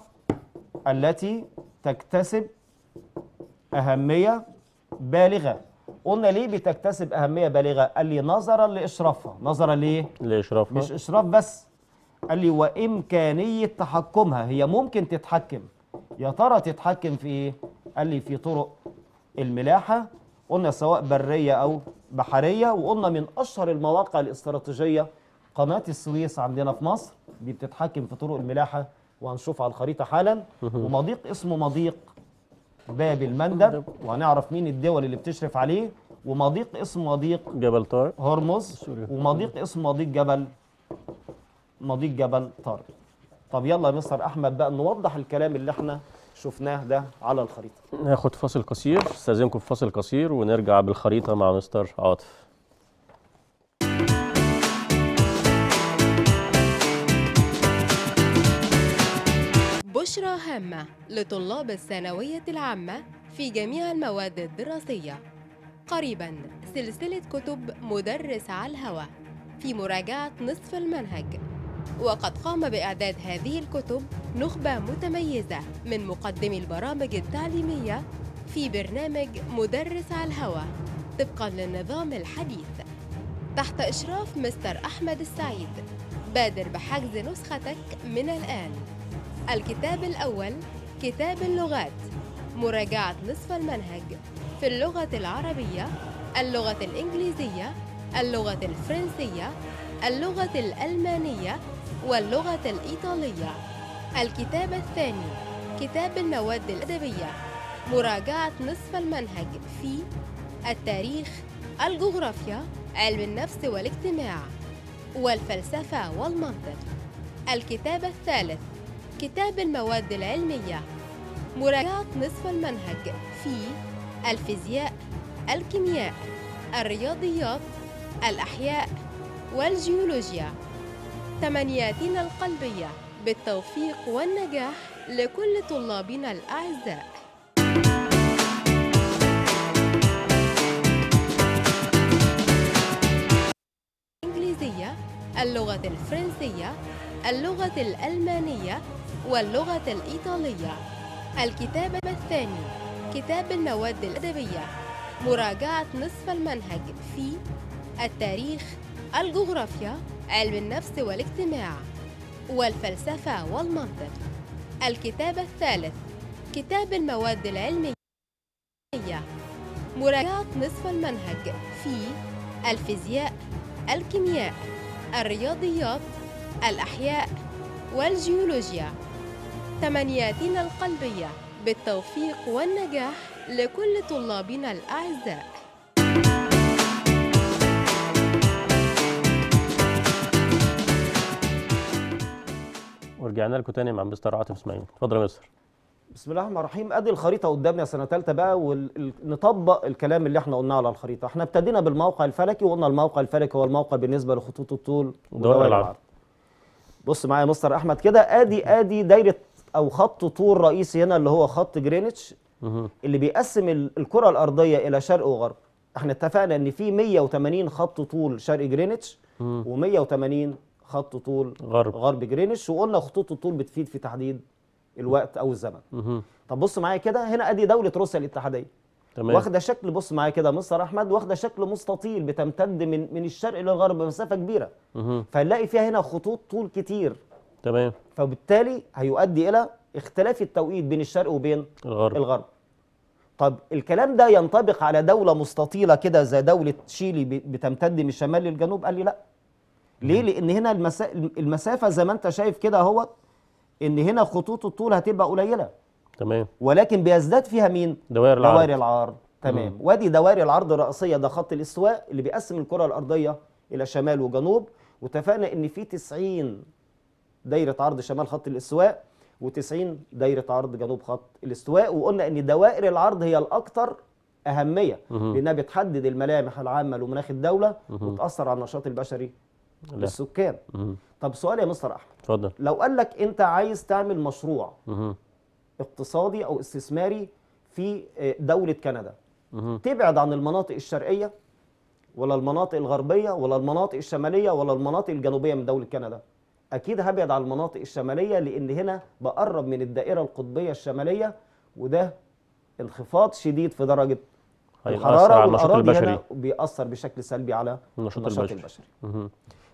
التي تكتسب اهميه بالغه قلنا ليه بتكتسب اهميه بالغه قال لي نظرا لاشرافها نظرا ليه لاشرافها مش اشراف بس قال لي وإمكانية تحكمها هي ممكن تتحكم يا ترى تتحكم في إيه؟ قال لي في طرق الملاحة قلنا سواء برية أو بحرية وقلنا من أشهر المواقع الاستراتيجية قناة السويس عندنا في مصر دي بتتحكم في طرق الملاحة وهنشوف على الخريطة حالا ومضيق اسمه مضيق باب المندب وهنعرف مين الدول اللي بتشرف عليه ومضيق اسمه مضيق جبل طارق هرمز ومضيق اسمه مضيق جبل مضيق جبل طارق طب يلا يا مستر احمد بقى نوضح الكلام اللي احنا شفناه ده على الخريطه ناخد فاصل قصير استاذنكم في فاصل قصير ونرجع بالخريطه مع مستر عاطف بشرى هامه لطلاب الثانويه العامه في جميع المواد الدراسيه قريبا سلسله كتب مدرس على الهواء في مراجعه نصف المنهج وقد قام بإعداد هذه الكتب نخبة متميزة من مقدمي البرامج التعليمية في برنامج مدرس على الهوى طبقا للنظام الحديث تحت إشراف مستر أحمد السعيد بادر بحجز نسختك من الآن الكتاب الأول كتاب اللغات مراجعة نصف المنهج في اللغة العربية اللغة الإنجليزية اللغة الفرنسية اللغة الألمانية واللغة الإيطالية الكتاب الثاني كتاب المواد الأدبية مراجعة نصف المنهج في التاريخ الجغرافيا علم النفس والاجتماع والفلسفة والمنطق الكتاب الثالث كتاب المواد العلمية مراجعة نصف المنهج في الفيزياء الكيمياء الرياضيات الأحياء والجيولوجيا تمنياتنا القلبية بالتوفيق والنجاح لكل طلابنا الأعزاء الإنجليزية اللغة الفرنسية اللغة الألمانية واللغة الإيطالية الكتاب الثاني كتاب المواد الأدبية مراجعة نصف المنهج في التاريخ الجغرافيا علم النفس والاجتماع والفلسفة والمنطق الكتاب الثالث كتاب المواد العلمية مراجعة نصف المنهج في الفيزياء الكيمياء الرياضيات الأحياء والجيولوجيا تمنياتنا القلبية بالتوفيق والنجاح لكل طلابنا الأعزاء ورجعنا لكم تاني مع مستر عاطف اسماعيل اتفضل يا مستر بسم الله الرحمن الرحيم ادي الخريطه قدامنا سنه ثالثه بقى ونطبق الكلام اللي احنا قلناه على الخريطه احنا ابتدينا بالموقع الفلكي وقلنا الموقع الفلكي هو الموقع بالنسبه لخطوط الطول ودور العرض بص معايا يا مستر احمد كده ادي ادي دايره او خط طول رئيسي هنا اللي هو خط جرينتش اللي بيقسم الكره الارضيه الى شرق وغرب احنا اتفقنا ان في 180 خط طول شرق جرينتش و180 خط طول غرب غرب جرينش وقلنا خطوط الطول بتفيد في تحديد الوقت او الزمن طب بص معايا كده هنا ادي دوله روسيا الاتحاديه تمام واخده شكل بص معايا كده مصر احمد واخده شكل مستطيل بتمتد من من الشرق للغرب مسافه كبيره فهنلاقي فيها هنا خطوط طول كتير تمام فبالتالي هيؤدي الى اختلاف التوقيت بين الشرق وبين الغرب الغرب طب الكلام ده ينطبق على دولة مستطيلة كده زي دولة شيلي بتمتد من الشمال للجنوب؟ قال لي لا ليه لان هنا المسا... المسافه زي ما انت شايف كده اهوت ان هنا خطوط الطول هتبقى قليله تمام ولكن بيزداد فيها مين دوائر العرض دوائر العرض تمام وادي دوائر العرض الرئيسيه ده خط الاستواء اللي بيقسم الكره الارضيه الى شمال وجنوب واتفقنا ان في 90 دايره عرض شمال خط الاستواء و90 دايره عرض جنوب خط الاستواء وقلنا ان دوائر العرض هي الاكثر اهميه لانها بتحدد الملامح العامه لمناخ الدوله وتاثر على النشاط البشري للسكان طب سؤال يا مستر احمد اتفضل لو قال لك انت عايز تعمل مشروع مم. اقتصادي او استثماري في آه، دوله كندا مم. تبعد عن المناطق الشرقيه ولا المناطق الغربيه ولا المناطق الشماليه ولا المناطق الجنوبيه من دوله كندا اكيد هبعد عن المناطق الشماليه لان هنا بقرب من الدائره القطبيه الشماليه وده انخفاض شديد في درجه الحراره النشاط البشري. هنا بيأثر بشكل سلبي على النشاط البشري, البشري.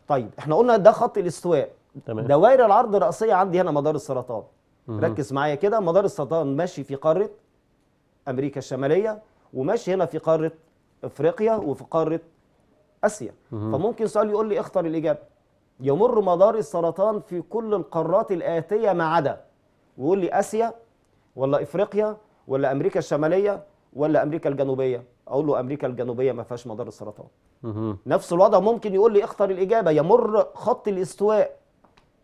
طيب احنا قلنا ده خط الاستواء تمام دوائر العرض الرأسية عندي هنا مدار السرطان مم. ركز معايا كده مدار السرطان ماشي في قارة أمريكا الشمالية وماشي هنا في قارة إفريقيا وفي قارة آسيا مم. فممكن سؤال يقول لي اختر الإجابة يمر مدار السرطان في كل القارات الآتية ما عدا ويقول لي آسيا ولا إفريقيا ولا أمريكا الشمالية ولا أمريكا الجنوبية أقول له أمريكا الجنوبية ما فيهاش مدار السرطان نفس الوضع ممكن يقول لي اختر الاجابه يمر خط الاستواء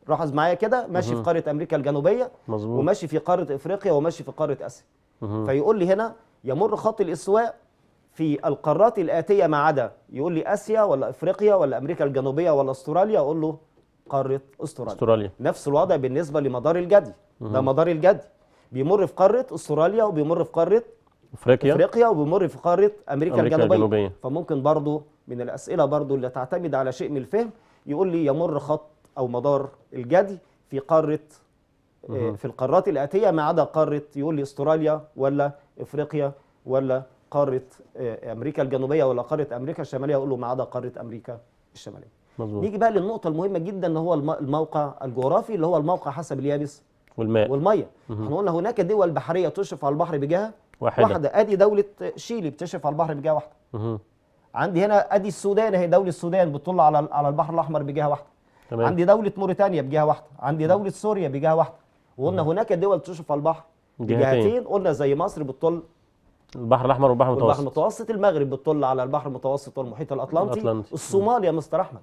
لاحظ معايا كده ماشي في قاره امريكا الجنوبيه مظبوط وماشي في قاره افريقيا وماشي في قاره اسيا فيقول لي هنا يمر خط الاستواء في القارات الاتيه ما عدا يقول لي اسيا ولا افريقيا ولا امريكا الجنوبيه ولا استراليا اقول له قاره استراليا, استراليا. نفس الوضع بالنسبه لمدار الجدي ده مدار الجدي بيمر في قاره استراليا وبيمر في قاره افريقيا افريقيا وبيمر في قاره امريكا, أمريكا الجنوبيه. الجنوبيه فممكن برضه من الأسئلة برضو اللي تعتمد على شيء من الفهم يقول لي يمر خط أو مدار الجدي في قارة آه، في القارات الآتية ما عدا قارة يقول لي استراليا ولا إفريقيا ولا قارة آه، أمريكا الجنوبية ولا قارة أمريكا الشمالية أقول له ما عدا قارة أمريكا الشمالية مظبوط. نيجي بقى للنقطة المهمة جدا اللي هو الموقع الجغرافي اللي هو الموقع حسب اليابس والماء والمية احنا قلنا هناك دول بحرية تشرف على البحر بجهة واحدة. واحدة أدي دولة شيلي بتشرف على البحر بجهة واحدة مه. عندي هنا ادي السودان اهي دوله السودان بتطل على على البحر الاحمر بجهه واحده تمام. عندي دوله موريتانيا بجهه واحده عندي دوله سوريا بجهه واحده وقلنا هناك دول تشرف على البحر بجهتين قلنا زي مصر بتطل البحر الاحمر والبحر المتوسط البحر المتوسط المغرب بتطل على البحر المتوسط والمحيط الاطلنطي, الأطلنطي. الصومال يا مستر احمد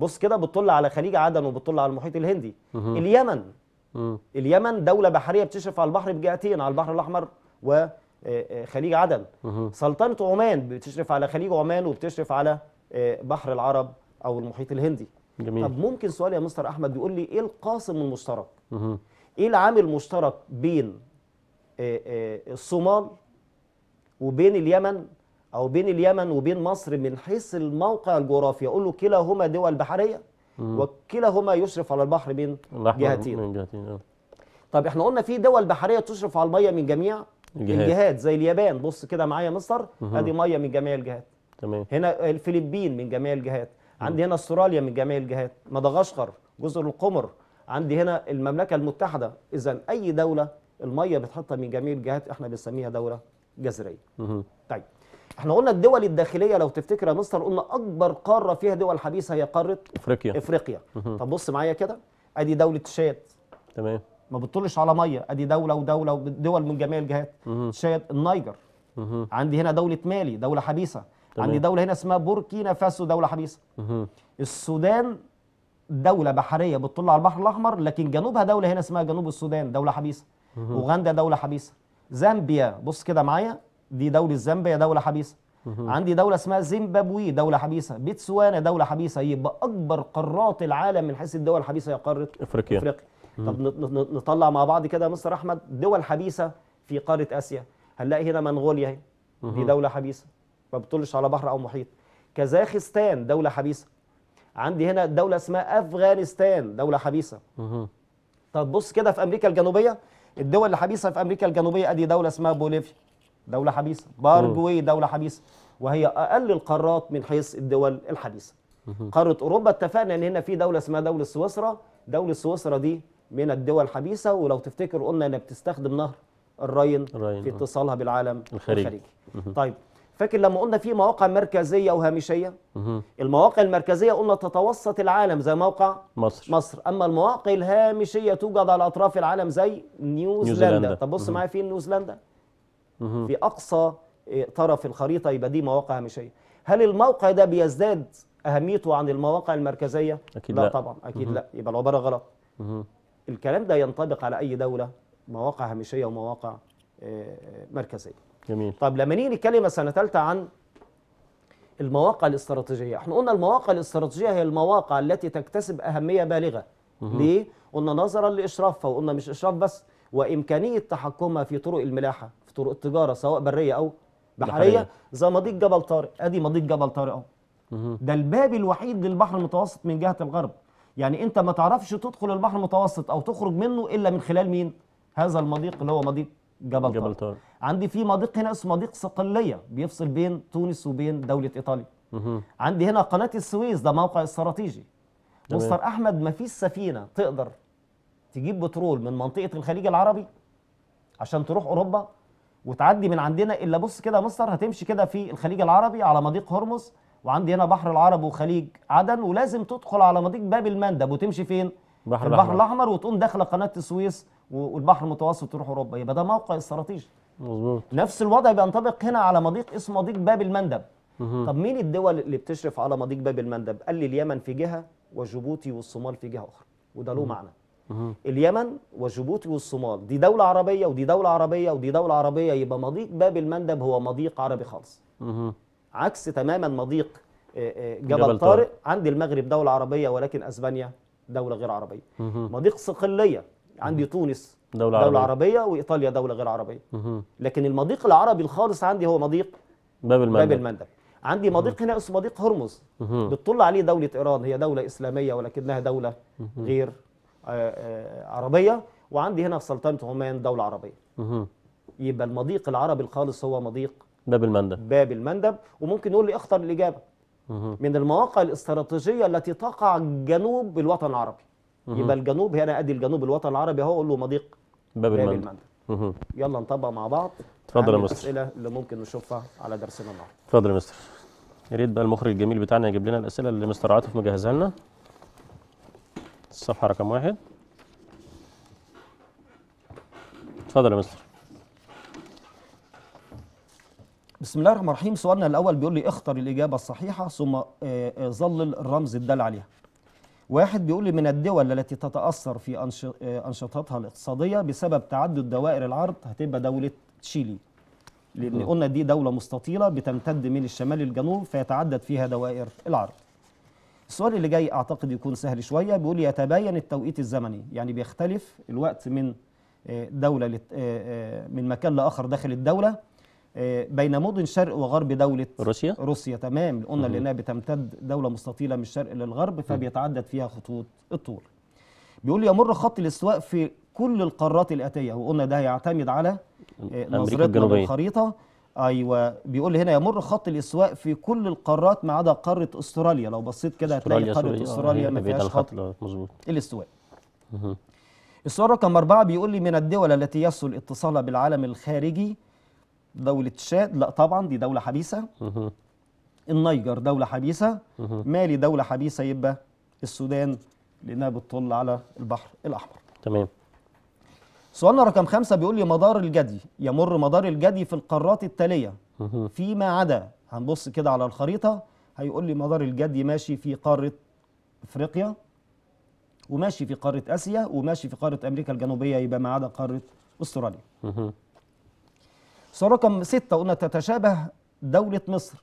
بص كده بتطل على خليج عدن وبتطل على المحيط الهندي اليمن اليمن دوله بحريه بتشرف على البحر بجهتين على البحر الاحمر و آه، آه، خليج عدن سلطنه عمان بتشرف على خليج عمان وبتشرف على آه، بحر العرب او المحيط الهندي جميل. طب ممكن سؤال يا مستر احمد بيقول لي ايه القاسم المشترك ايه العامل المشترك بين الصومال وبين اليمن او بين اليمن وبين مصر من حيث الموقع الجغرافي اقول له كلاهما دول بحريه وكلاهما يشرف على البحر من جهتين من جهتين طب احنا قلنا في دول بحريه تشرف على الميه من جميع الجهات. الجهات زي اليابان بص كده معايا مصر ادي ميه من جميع الجهات تمام هنا الفلبين من جميع الجهات عندي هنا استراليا من جميع الجهات مدغشقر جزر القمر عندي هنا المملكه المتحده اذا اي دوله الميه بتحطها من جميع الجهات احنا بنسميها دوله جزريه طيب احنا قلنا الدول الداخليه لو تفتكر يا مستر قلنا اكبر قاره فيها دول حبيسه هي قاره افريقيا افريقيا طب بص معايا كده ادي دوله تشاد تمام ما بتطلش على ميه ادي دوله ودوله ودول من جميع الجهات تشاد النيجر عندي هنا دوله مالي دوله حبيسه طبعا. عندي دوله هنا اسمها بوركينا فاسو دوله حبيسه السودان دوله بحريه بتطل على البحر الاحمر لكن جنوبها دوله هنا اسمها جنوب السودان دوله حبيسه اوغندا دوله حبيسه زامبيا بص كده معايا دي دوله زامبيا دوله حبيسه عندي دوله اسمها زيمبابوي دوله حبيسه بتسوانا دوله حبيسه يبقى اكبر قارات العالم من حيث الدول الحبيسه هي قاره افريقيا, إفريقيا. طب نطلع مع بعض كده مستر احمد دول حبيسه في قاره اسيا هنلاقي هنا منغوليا اهي دي دوله حبيسه ما بتطلش على بحر او محيط كازاخستان دوله حبيسه عندي هنا دوله اسمها افغانستان دوله حبيسه طب بص كده في امريكا الجنوبيه الدول الحبيسه في امريكا الجنوبيه ادي دوله اسمها بوليفيا دوله حبيسه بارجواي دوله حبيسه وهي اقل القارات من حيث الدول الحديثه قاره اوروبا اتفقنا ان هنا في دوله اسمها دوله سويسرا دوله سويسرا دي من الدول الحبيسه ولو تفتكر قلنا انها بتستخدم نهر الراين في آه. اتصالها بالعالم الخارجي, الخارجي. طيب فاكر لما قلنا في مواقع مركزيه وهامشيه المواقع المركزيه قلنا تتوسط العالم زي موقع مصر مصر اما المواقع الهامشيه توجد على اطراف العالم زي نيوزيلندا طب بص معايا فين نيوزيلندا في اقصى طرف الخريطه يبقى دي مواقع هامشيه هل الموقع ده بيزداد اهميته عن المواقع المركزيه أكيد لا, لا طبعا اكيد لا يبقى العباره غلط الكلام ده ينطبق على أي دولة مواقع هامشية ومواقع آه، آه، مركزية جميل طب لما نيجي نتكلم سنه ثالثة عن المواقع الاستراتيجية احنا قلنا المواقع الاستراتيجية هي المواقع التي تكتسب أهمية بالغة مهم. ليه؟ قلنا نظرا لإشرافها وقلنا مش إشراف بس وإمكانية تحكمها في طرق الملاحة في طرق التجارة سواء برية أو بحرية زي مضيق جبل طارق أدي مضيق جبل طارق أهو ده الباب الوحيد للبحر المتوسط من جهة الغرب يعني انت ما تعرفش تدخل البحر المتوسط او تخرج منه الا من خلال مين هذا المضيق اللي هو مضيق جبل, جبل طارق عندي في مضيق هنا اسمه مضيق صقليه بيفصل بين تونس وبين دوله ايطاليا مه. عندي هنا قناه السويس ده موقع استراتيجي مستر احمد ما فيش سفينه تقدر تجيب بترول من منطقه الخليج العربي عشان تروح اوروبا وتعدي من عندنا الا بص كده مصر هتمشي كده في الخليج العربي على مضيق هرمز وعندي هنا بحر العرب وخليج عدن ولازم تدخل على مضيق باب المندب وتمشي فين البحر, البحر الاحمر وتقوم داخله قناه السويس والبحر المتوسط تروح اوروبا يبقى ده موقع استراتيجي مظبوط نفس الوضع بينطبق هنا على مضيق اسمه مضيق باب المندب طب مين الدول اللي بتشرف على مضيق باب المندب قال لي اليمن في جهه وجيبوتي والصومال في جهه اخرى وده له معنى اليمن وجيبوتي والصومال دي دولة عربية ودي دولة عربية ودي دولة عربية يبقى مضيق باب المندب هو مضيق عربي خالص عكس تماما مضيق آه، آه، جبل, جبل طارق عندي المغرب دولة عربية ولكن أسبانيا دولة غير عربية مضيق صقلية عندي تونس دولة, دولة عربية. عربية وإيطاليا دولة غير عربية لكن المضيق العربي الخالص عندي هو مضيق باب المندب, باب المندب. عندي مضيق هنا اسمه مضيق هرمز بتطل عليه دولة إيران هي دولة إسلامية ولكنها دولة غير آه، عربية وعندي هنا سلطنة عمان دولة عربية يبقى المضيق العربي الخالص هو مضيق باب المندب باب المندب وممكن نقول لي اختر الإجابة من المواقع الاستراتيجية التي تقع جنوب الوطن العربي يبقى الجنوب هنا أدي الجنوب الوطن العربي أهو أقول له مضيق باب, باب المندب, المندب. يلا نطبق مع بعض اتفضل يا مستر الاسئله اللي ممكن نشوفها على درسنا النهارده اتفضل يا مستر يا ريت بقى المخرج الجميل بتاعنا يجيب لنا الاسئله اللي مستر عاطف مجهزها لنا الصفحه رقم واحد اتفضل يا مستر بسم الله الرحمن الرحيم سؤالنا الأول بيقول لي اختر الإجابة الصحيحة ثم آه، آه، ظلل الرمز الدال عليها واحد بيقول لي من الدول التي تتأثر في آه، أنشطتها الاقتصادية بسبب تعدد دوائر العرض هتبقى دولة تشيلي لأن قلنا دي دولة مستطيلة بتمتد من الشمال للجنوب فيتعدد فيها دوائر العرض السؤال اللي جاي أعتقد يكون سهل شوية بيقول لي يتباين التوقيت الزمني يعني بيختلف الوقت من دولة من مكان لآخر داخل الدولة آه، بين مدن شرق وغرب دولة روسيا روسيا تمام قلنا لأنها بتمتد دولة مستطيلة من الشرق للغرب فبيتعدد فيها خطوط الطول بيقول يمر خط الاستواء في كل القارات الاتيه وقلنا ده هيعتمد على آه، نظرتنا للخريطه ايوه بيقول هنا يمر خط الاستواء في كل القارات ما عدا قاره استراليا لو بصيت كده هتلاقي قاره آه، استراليا ما فيهاش خط الاستواء السؤال رقم أربعة بيقول لي من الدول التي يسهل اتصالها بالعالم الخارجي دولة تشاد لا طبعا دي دولة حبيسة النيجر دولة حبيسة مالي دولة حبيسة يبقى السودان لأنها بتطل على البحر الأحمر تمام سؤالنا رقم خمسة بيقول لي مدار الجدي يمر مدار الجدي في القارات التالية فيما عدا هنبص كده على الخريطة هيقول لي مدار الجدي ماشي في قارة أفريقيا وماشي في قارة آسيا وماشي في قارة أمريكا الجنوبية يبقى ما عدا قارة أستراليا صورة رقم ستة قلنا تتشابه دولة مصر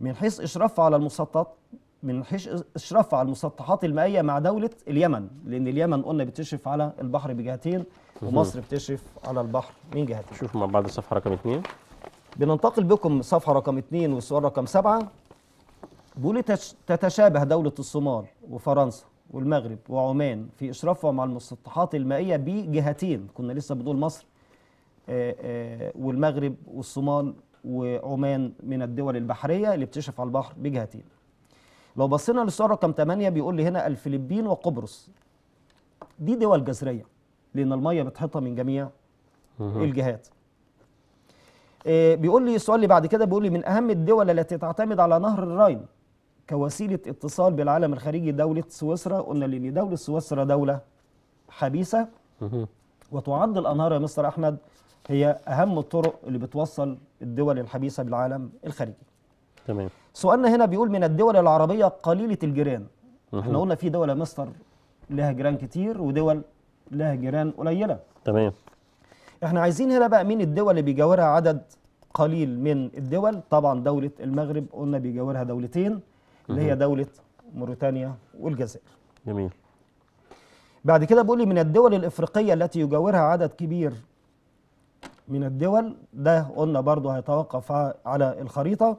من حيث إشرافها على المسطحات من حيث إشرافها على المسطحات المائية مع دولة اليمن لأن اليمن قلنا بتشرف على البحر بجهتين ومصر بتشرف على البحر من جهتين شوف مع بعض الصفحة رقم اثنين بننتقل بكم صفحة رقم اثنين والصورة رقم سبعة بولي تتشابه دولة الصومال وفرنسا والمغرب وعمان في إشرافهم على المسطحات المائية بجهتين كنا لسه بنقول مصر آه، آه، والمغرب والصومال وعمان من الدول البحرية اللي بتشرف على البحر بجهتين لو بصينا للسؤال رقم 8 بيقول لي هنا الفلبين وقبرص دي دول جزرية لأن المية بتحطها من جميع الجهات آه، بيقول لي السؤال اللي بعد كده بيقول لي من أهم الدول التي تعتمد على نهر الراين كوسيلة اتصال بالعالم الخارجي دولة سويسرا قلنا لأن دولة سويسرا دولة حبيسة وتعد الأنهار يا مستر أحمد هي أهم الطرق اللي بتوصل الدول الحبيسة بالعالم الخارجي تمام سؤالنا هنا بيقول من الدول العربية قليلة الجيران احنا قلنا في دولة مصر لها جيران كتير ودول لها جيران قليلة تمام احنا عايزين هنا بقى مين الدول اللي بيجاورها عدد قليل من الدول طبعا دولة المغرب قلنا بيجاورها دولتين اللي هي دولة موريتانيا والجزائر جميل بعد كده بيقول لي من الدول الإفريقية التي يجاورها عدد كبير من الدول ده قلنا برضو هيتوقف على الخريطة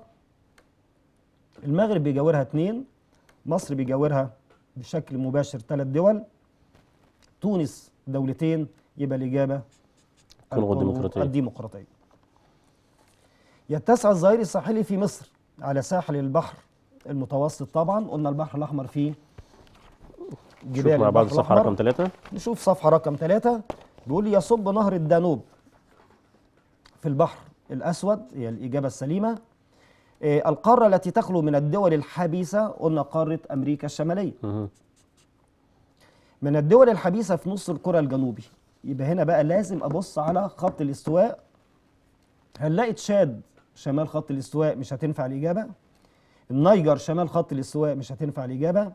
المغرب بيجاورها اتنين مصر بيجاورها بشكل مباشر ثلاث دول تونس دولتين يبقى الإجابة الديمقراطية الديمقراطية يتسع الظهير الساحلي في مصر على ساحل البحر المتوسط طبعا قلنا البحر الأحمر فيه جبال مع بعض صفحة رقم ثلاثة نشوف صفحة رقم ثلاثة بيقول يصب نهر الدانوب في البحر الأسود هي الإجابة السليمة آه، القارة التي تخلو من الدول الحبيسة قلنا قارة أمريكا الشمالية من الدول الحبيسة في نص الكرة الجنوبي يبقى هنا بقى لازم أبص على خط الاستواء هنلاقي تشاد شمال خط الاستواء مش هتنفع الإجابة النيجر شمال خط الاستواء مش هتنفع الإجابة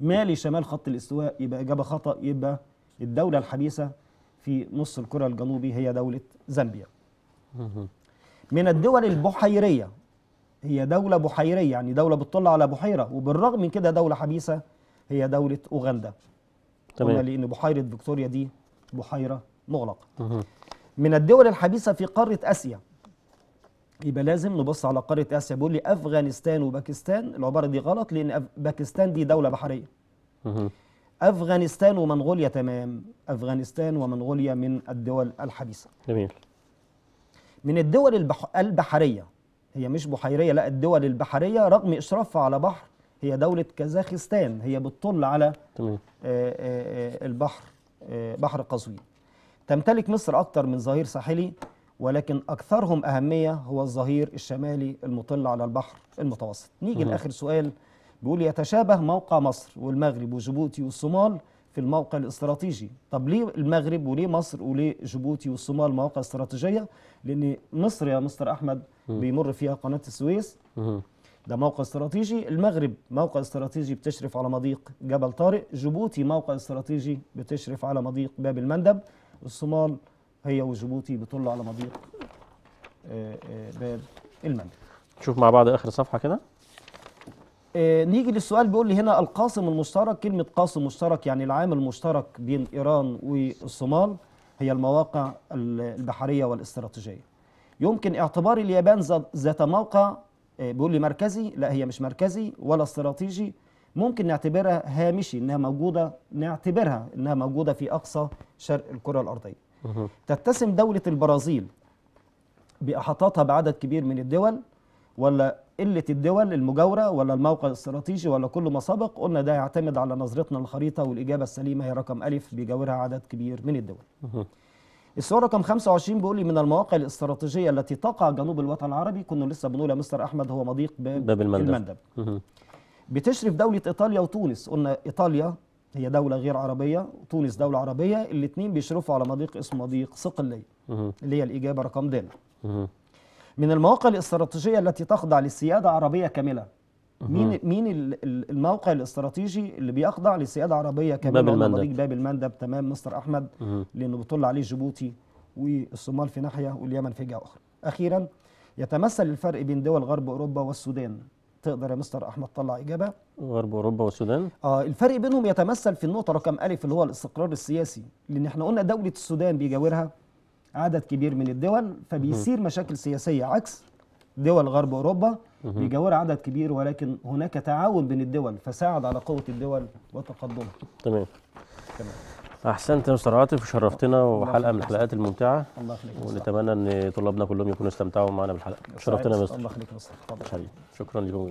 مالي شمال خط الاستواء يبقى إجابة خطأ يبقى الدولة الحبيسة في نص الكرة الجنوبي هي دولة زامبيا من الدول البحيرية هي دولة بحيرية يعني دولة بتطل على بحيرة وبالرغم من كده دولة حبيسة هي دولة أوغندا تمام لأن بحيرة فيكتوريا دي بحيرة مغلقة من الدول الحبيسة في قارة آسيا يبقى لازم نبص على قارة آسيا بيقول لي أفغانستان وباكستان العبارة دي غلط لأن باكستان دي دولة بحرية أفغانستان ومنغوليا تمام أفغانستان ومنغوليا من الدول الحديثة جميل من الدول البح... البحرية هي مش بحيرية لا الدول البحرية رغم إشرافها على بحر هي دولة كازاخستان هي بتطل على تمام. آآ آه، آآ آه، آه، البحر آآ بحر قزوين تمتلك مصر أكثر من ظهير ساحلي ولكن أكثرهم أهمية هو الظهير الشمالي المطل على البحر المتوسط نيجي لآخر سؤال بيقول يتشابه موقع مصر والمغرب وجيبوتي والصومال في الموقع الاستراتيجي طب ليه المغرب وليه مصر وليه جيبوتي والصومال مواقع استراتيجية لأن مصر يا مستر أحمد بيمر فيها قناة السويس ده موقع استراتيجي المغرب موقع استراتيجي بتشرف على مضيق جبل طارق جيبوتي موقع استراتيجي بتشرف على مضيق باب المندب الصومال هي وجيبوتي بتطل على مضيق آه، آه، باب المندب نشوف مع بعض آخر صفحة كده آه، نيجي للسؤال بيقول لي هنا القاسم المشترك كلمة قاسم مشترك يعني العامل المشترك بين إيران والصومال هي المواقع البحرية والاستراتيجية يمكن اعتبار اليابان ذات موقع آه، بيقول لي مركزي لا هي مش مركزي ولا استراتيجي ممكن نعتبرها هامشي انها موجوده نعتبرها انها موجوده في اقصى شرق الكره الارضيه. تتسم دوله البرازيل باحاطاتها بعدد كبير من الدول ولا قله الدول المجاوره ولا الموقع الاستراتيجي ولا كل ما سبق قلنا ده يعتمد على نظرتنا للخريطه والاجابه السليمه هي رقم الف بيجاورها عدد كبير من الدول. السؤال رقم 25 بيقول لي من المواقع الاستراتيجيه التي تقع جنوب الوطن العربي كنا لسه بنقول يا مستر احمد هو مضيق باب, باب المندب. المندب. بتشرف دوله ايطاليا وتونس قلنا ايطاليا هي دولة غير عربية وتونس دولة عربية الاثنين بيشرفوا على مضيق اسمه مضيق صقلية اللي هي الإجابة رقم د من المواقع الاستراتيجيه التي تخضع لسياده عربيه كامله مين مين الموقع الاستراتيجي اللي بيخضع لسياده عربيه كامله باب المندب باب المندب تمام مستر احمد لانه بيطل عليه جيبوتي والصومال في ناحيه واليمن في جهه اخرى اخيرا يتمثل الفرق بين دول غرب اوروبا والسودان تقدر يا مستر احمد تطلع اجابه غرب اوروبا والسودان اه الفرق بينهم يتمثل في النقطه رقم ألف اللي هو الاستقرار السياسي لان احنا قلنا دوله السودان بيجاورها عدد كبير من الدول فبيصير مشاكل سياسيه عكس دول غرب اوروبا بيجاورها عدد كبير ولكن هناك تعاون بين الدول فساعد على قوه الدول وتقدمها تمام تمام احسنت يا استاذ عاطف وشرفتنا وحلقه من الحلقات الممتعه الله يخليك ونتمنى ان طلابنا كلهم يكونوا استمتعوا معنا بالحلقه شرفتنا يا مستر الله يخليك يا مستر شكرا لكم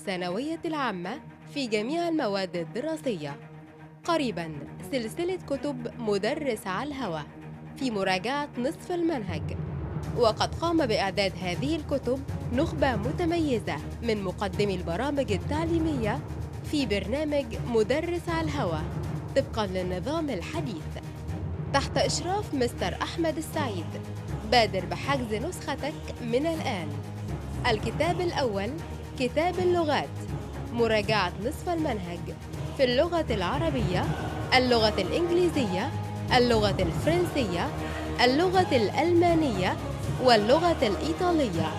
الثانوية العامة في جميع المواد الدراسية قريبا سلسلة كتب مدرس على الهوى في مراجعة نصف المنهج وقد قام بإعداد هذه الكتب نخبة متميزة من مقدمي البرامج التعليمية في برنامج مدرس على الهوى طبقا للنظام الحديث تحت إشراف مستر أحمد السعيد بادر بحجز نسختك من الآن الكتاب الأول كتاب اللغات مراجعة نصف المنهج في اللغة العربية اللغة الإنجليزية اللغة الفرنسية اللغة الألمانية واللغة الإيطالية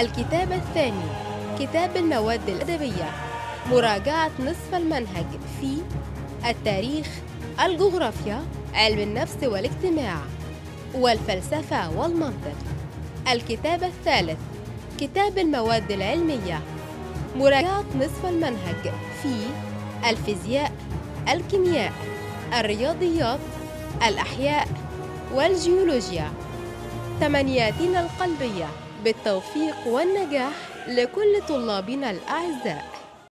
الكتاب الثاني كتاب المواد الأدبية مراجعة نصف المنهج في التاريخ الجغرافيا علم النفس والاجتماع والفلسفة والمنطق الكتاب الثالث كتاب المواد العلمية مراجعة نصف المنهج في الفيزياء الكيمياء الرياضيات الأحياء والجيولوجيا تمنياتنا القلبية بالتوفيق والنجاح لكل طلابنا الأعزاء